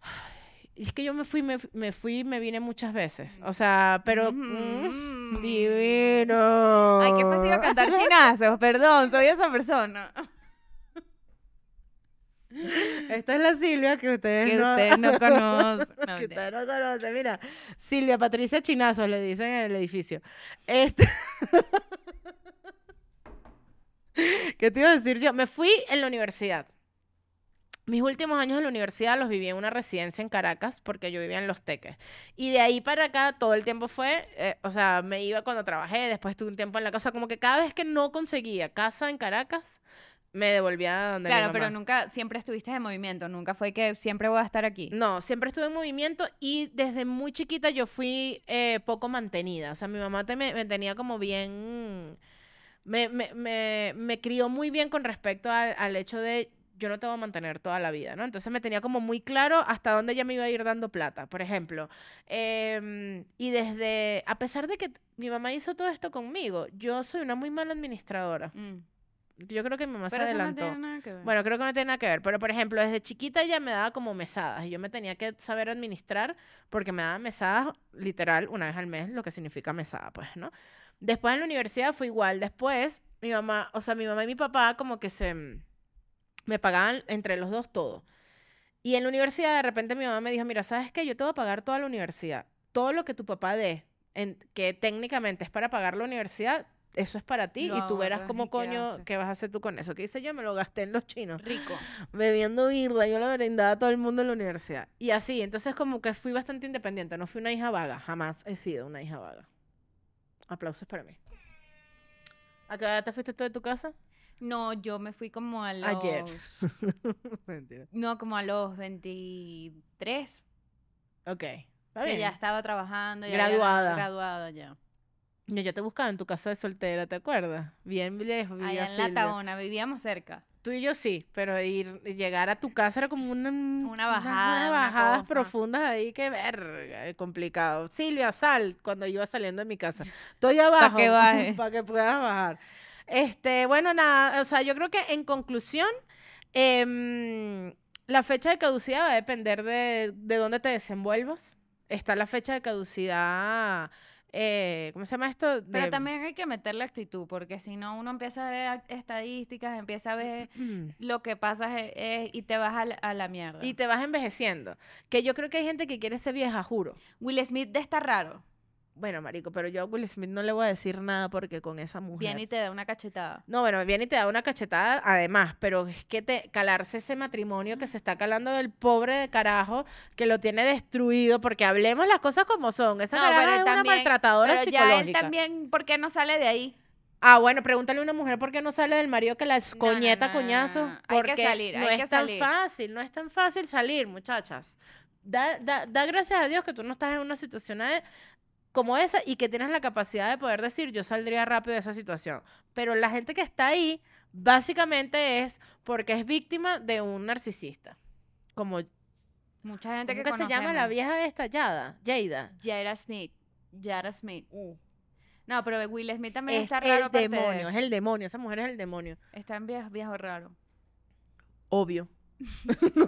Ay, y es que yo me fui, me, me fui, me vine muchas veces. O sea, pero. Mm, divino. Ay, qué fácil cantar chinazos, perdón, soy esa persona. Esta es la Silvia que ustedes, no... no conocen. que usted no conoce, Mira, Silvia Patricia Chinazos le dicen en el edificio. Este ¿Qué te iba a decir yo? Me fui en la universidad. Mis últimos años en la universidad los viví en una residencia en Caracas porque yo vivía en Los Teques. Y de ahí para acá todo el tiempo fue, eh, o sea, me iba cuando trabajé, después tuve un tiempo en la casa, como que cada vez que no conseguía casa en Caracas, me devolvía a donde Claro, mi mamá. pero nunca, siempre estuviste en movimiento, nunca fue que siempre voy a estar aquí. No, siempre estuve en movimiento y desde muy chiquita yo fui eh, poco mantenida. O sea, mi mamá me, tenía como bien... Me, me, crió muy bien con respecto al, al hecho de yo no te voy a mantener toda la vida, ¿no? Entonces me tenía como muy claro hasta dónde ya me iba a ir dando plata, por ejemplo. Em, y desde, a pesar de que mi mamá hizo todo esto conmigo, yo soy una muy mala administradora. Mm. Yo creo que mi mamá se adelantó. no tiene nada que ver. Bueno, creo que no tiene nada que ver. Pero, por ejemplo, desde chiquita ya me daba como mesadas. Y yo me tenía que saber administrar porque me daba mesadas literal una vez al mes, lo que significa mesada, pues, ¿no? Después en la universidad fue igual. Después, mi mamá, o sea, mi mamá y mi papá como que se mm, me pagaban entre los dos todo. Y en la universidad de repente mi mamá me dijo, mira, ¿sabes qué? Yo te voy a pagar toda la universidad. Todo lo que tu papá dé, en, que técnicamente es para pagar la universidad, eso es para ti y tú verás cómo coño qué, vas a hacer tú con eso. ¿Qué hice yo? Me lo gasté en los chinos. Rico. Bebiendo birra, yo la brindaba a todo el mundo en la universidad. Y así, entonces como que fui bastante independiente, no fui una hija vaga, jamás he sido una hija vaga. Aplausos para mí. ¿A qué edad te fuiste tú de tu casa? No, yo me fui como a los... Ayer. No, como a los 23. Ok. que ya estaba trabajando. Ya graduada. graduada ya. yo te buscaba en tu casa de soltera, ¿te acuerdas? Bien lejos. Allá en La vivíamos cerca. Tú y yo sí, pero ir, llegar a tu casa era como una, una bajada. Una bajadas profundas ahí que ver, eh, complicado. Silvia, sal cuando iba saliendo de mi casa. Estoy abajo. que Para que puedas bajar. Este, bueno, nada, o sea, yo creo que en conclusión, em, la fecha de caducidad va a depender de, de dónde te desenvuelvas. Está la fecha de caducidad eh, ¿cómo se llama esto? Pero también hay que meter la actitud, porque si no, uno empieza a ver estadísticas, empieza a ver mm. lo que pasa eh, eh, y te vas a la, mierda. Y te vas envejeciendo. Que yo creo que hay gente que quiere ser vieja, juro. Will Smith de está raro bueno, marico, pero yo a Will Smith no le voy a decir nada porque con esa mujer. Viene y te da una cachetada. No, bueno, viene y te da una cachetada además, pero es que calarse ese matrimonio que se está calando del pobre de carajo que lo tiene destruido, porque hablemos las cosas como son. Esa es una maltratadora psicológica. ya él también, ¿por qué no sale de ahí? Ah, bueno, pregúntale a una mujer por qué no sale del marido que la escoñeta coñazo. Porque hay que salir, no es tan fácil, no es tan fácil salir, muchachas. Da, gracias a Dios que tú no estás en una situación de como esa y que tienes la capacidad de poder decir, yo saldría rápido de esa situación. Pero la gente que está ahí, básicamente es porque es víctima de un narcisista. Como... Mucha gente que, que se llama la vieja estallada, Jada. Jada Smith. Jada Smith. Uh. No, pero Will Smith también está raro. El demonio, es el demonio, esa mujer es el demonio. Está en viejo, raro. Obvio.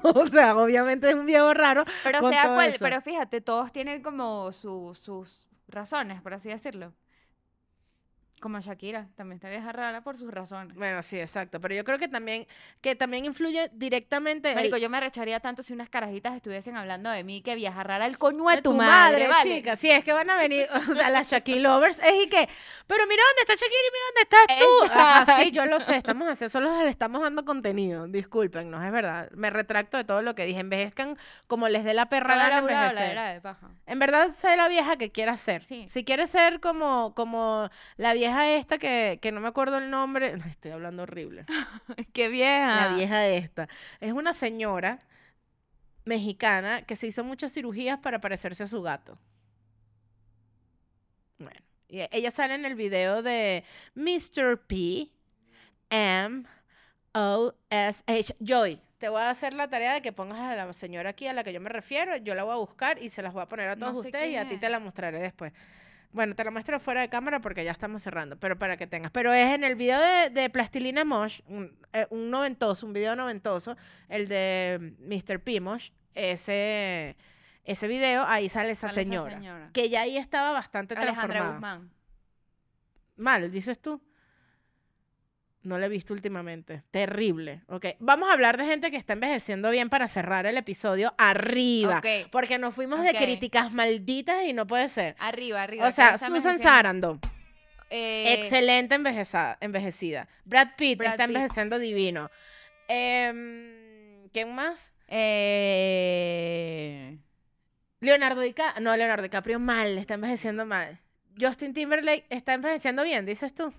o sea, obviamente es un viejo raro. Pero pero fíjate, todos tienen como sus razones, por así decirlo. Como Shakira, también está vieja rara por sus razones. Bueno, sí, exacto. Pero yo creo que también, que también influye directamente. Marico, yo me recharía tanto si unas carajitas estuviesen hablando de mí que vieja rara el coño de, tu, madre, madre ¿vale? Sí, es que van a venir, a las Shakira lovers. Es y que, pero mira dónde está Shakira y mira dónde estás tú. así, sí, yo lo sé, estamos haciendo, solo le estamos dando contenido. Disculpen, no es verdad. Me retracto de todo lo que dije. Envejezcan como les dé la perra En verdad, sé la vieja que quiera ser. Si quieres ser como, como la vieja esta que, no me acuerdo el nombre, estoy hablando horrible. ¡Qué vieja! La vieja esta. Es una señora mexicana que se hizo muchas cirugías para parecerse a su gato. Bueno, y e, ella sale en el video de Mr. P. M. O. S. H. Joy. Te voy a hacer la tarea de que pongas a la señora aquí a la que yo me refiero. Yo la voy a buscar y se las voy a poner a todos ustedes y a ti te la mostraré después. Bueno, te lo muestro fuera de cámara porque ya estamos cerrando, pero para que tengas. Pero es en el video de, Plastilina Mosh, eh, un, noventoso, un video noventoso, el de Mr. Mm, Pimosh, ese, ese video, ahí sale esa, señora, Que ya ahí estaba bastante Alejandra Guzmán. Mal, dices tú. No la he visto últimamente. Terrible. Ok. Vamos a hablar de gente que está envejeciendo bien para cerrar el episodio arriba. Porque nos fuimos de críticas malditas y no puede ser. Arriba, arriba. O sea, Susan Sarandon. Eh, Excelente envejecida. Brad Pitt está envejeciendo divino. Em, ¿Quién más? Eh... Leonardo DiCaprio. No, Leonardo DiCaprio mal, está envejeciendo mal. Justin Timberlake está envejeciendo bien, dices tú.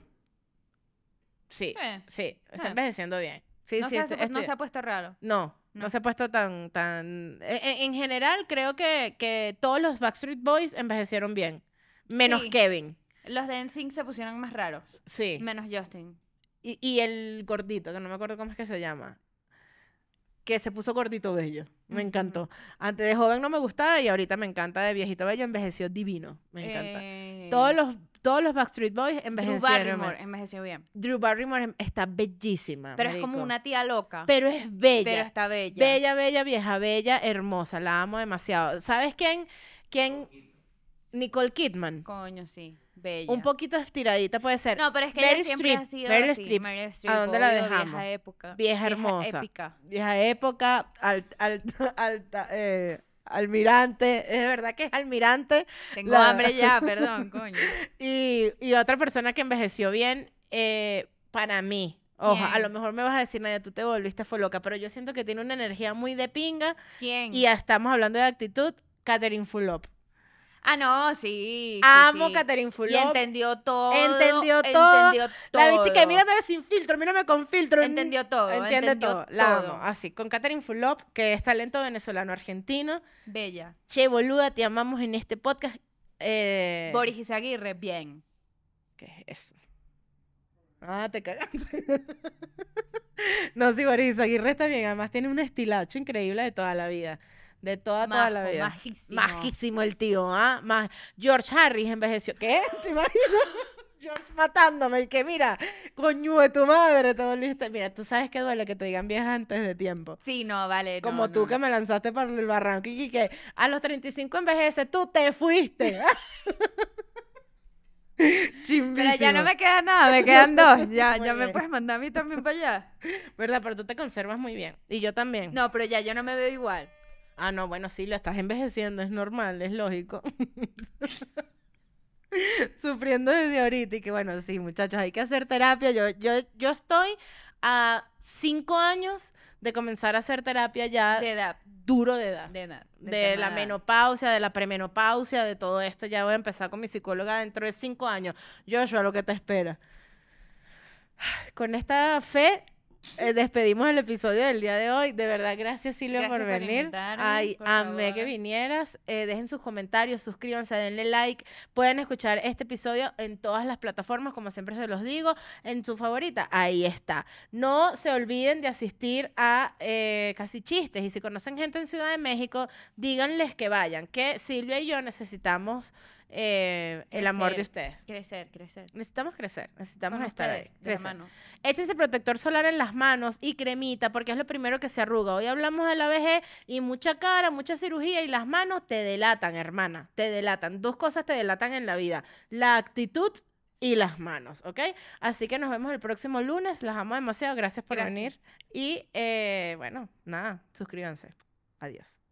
Sí, sí, está envejeciendo bien. Sí, no, sí, se ha, pues, no este se ha puesto raro. No, no, se ha puesto tan... tan... E, e, en, general, creo que, todos los Backstreet Boys envejecieron bien, menos Kevin. Los de NSYNC se pusieron más raros. Sí. Menos Justin. Y, el gordito, que no me acuerdo cómo es que se llama. Que se puso gordito bello. Me encantó. Antes de joven no me gustaba y ahorita me encanta de viejito bello. Envejeció divino. Me encanta. Eh. Todos los todos los Backstreet Boys envejecieron. Drew Barrymore envejeció bien. Drew Barrymore em, está bellísima. Pero es como una tía loca. Pero es bella. Pero está bella. Bella, bella, vieja, bella, hermosa. La amo demasiado. ¿Sabes quién? ¿Quién? Nicole Kidman. Coño, sí. Bella. Un poquito estiradita puede ser. No, pero es que ella siempre ha sido Meryl así. Meryl Streep. ¿A dónde la dejamos? Vieja época. Vieja, hermosa. Épica. Vieja época, alta, alta, eh, almirante, es verdad que es almirante. Tengo hambre ya, perdón, coño. y, otra persona que envejeció bien, eh, para mí. Ojo, a lo mejor me vas a decir, Nadia, tú te volviste foloca, pero yo siento que tiene una energía muy de pinga. ¿Quién? Y ya estamos hablando de actitud, Catherine Fulop. Ah, no, sí. Amo sí. Catherine Fulop. Y entendió todo. Entendió todo. La chica que mírame sin filtro, mírame con filtro. Entendió todo. Entiende todo. La amo. Así, con Catherine Fulop, que es talento venezolano-argentino. Bella. Che, boluda, te amamos en este podcast. Eh... Boris Izaguirre, bien. ¿Qué es eso? Ah, te cagaste. no, sí, Boris Aguirre está bien. Además, tiene un estilacho increíble de toda la vida. De toda, toda la vida. Majísimo. Majísimo el tío, ¿ah? George Harris envejeció. ¿Qué? ¿Te imaginas? George matándome y que mira, coño de tu madre, te volviste. Mira, tú sabes que duele que te digan vieja antes de tiempo. Sí, no, vale. Como tú que me lanzaste para el barranco y que a los 35 envejece, tú te fuiste. Pero ya no me queda nada, me quedan dos. Ya, ya me puedes mandar a mí también para allá. ¿Verdad? Pero tú te conservas muy bien. Y yo también. No, pero ya yo no me veo igual. Ah, no, bueno, sí, lo estás envejeciendo, es normal, es lógico. Sufriendo desde ahorita y que bueno, sí, muchachos, hay que hacer terapia. Yo, yo, yo estoy a cinco años de comenzar a hacer terapia ya. De edad. Duro de edad. De edad. De, la menopausia, de la premenopausia, de todo esto. Ya voy a empezar con mi psicóloga dentro de cinco años. Joshua, lo que te espera. Con esta fe eh, despedimos el episodio del día de hoy. De verdad, gracias Silvia por, venir. Ay, amé que vinieras. Eh, dejen sus comentarios, suscríbanse, denle like. Pueden escuchar este episodio en todas las plataformas, como siempre se los digo, en su favorita. Ahí está. No se olviden de asistir a eh, Casi Chistes. Y si conocen gente en Ciudad de México, díganles que vayan, que Silvia y yo necesitamos eh, el amor de ustedes. Crecer, crecer. Necesitamos crecer, necesitamos estar ahí. Échense protector solar en las manos y cremita, porque es lo primero que se arruga. Hoy hablamos de la vejez y mucha cara, mucha cirugía y las manos te delatan, hermana, te delatan. Dos cosas te delatan en la vida, la actitud y las manos, ¿ok? Así que nos vemos el próximo lunes, las amo demasiado, gracias por venir y eh, bueno, nada, suscríbanse. Adiós.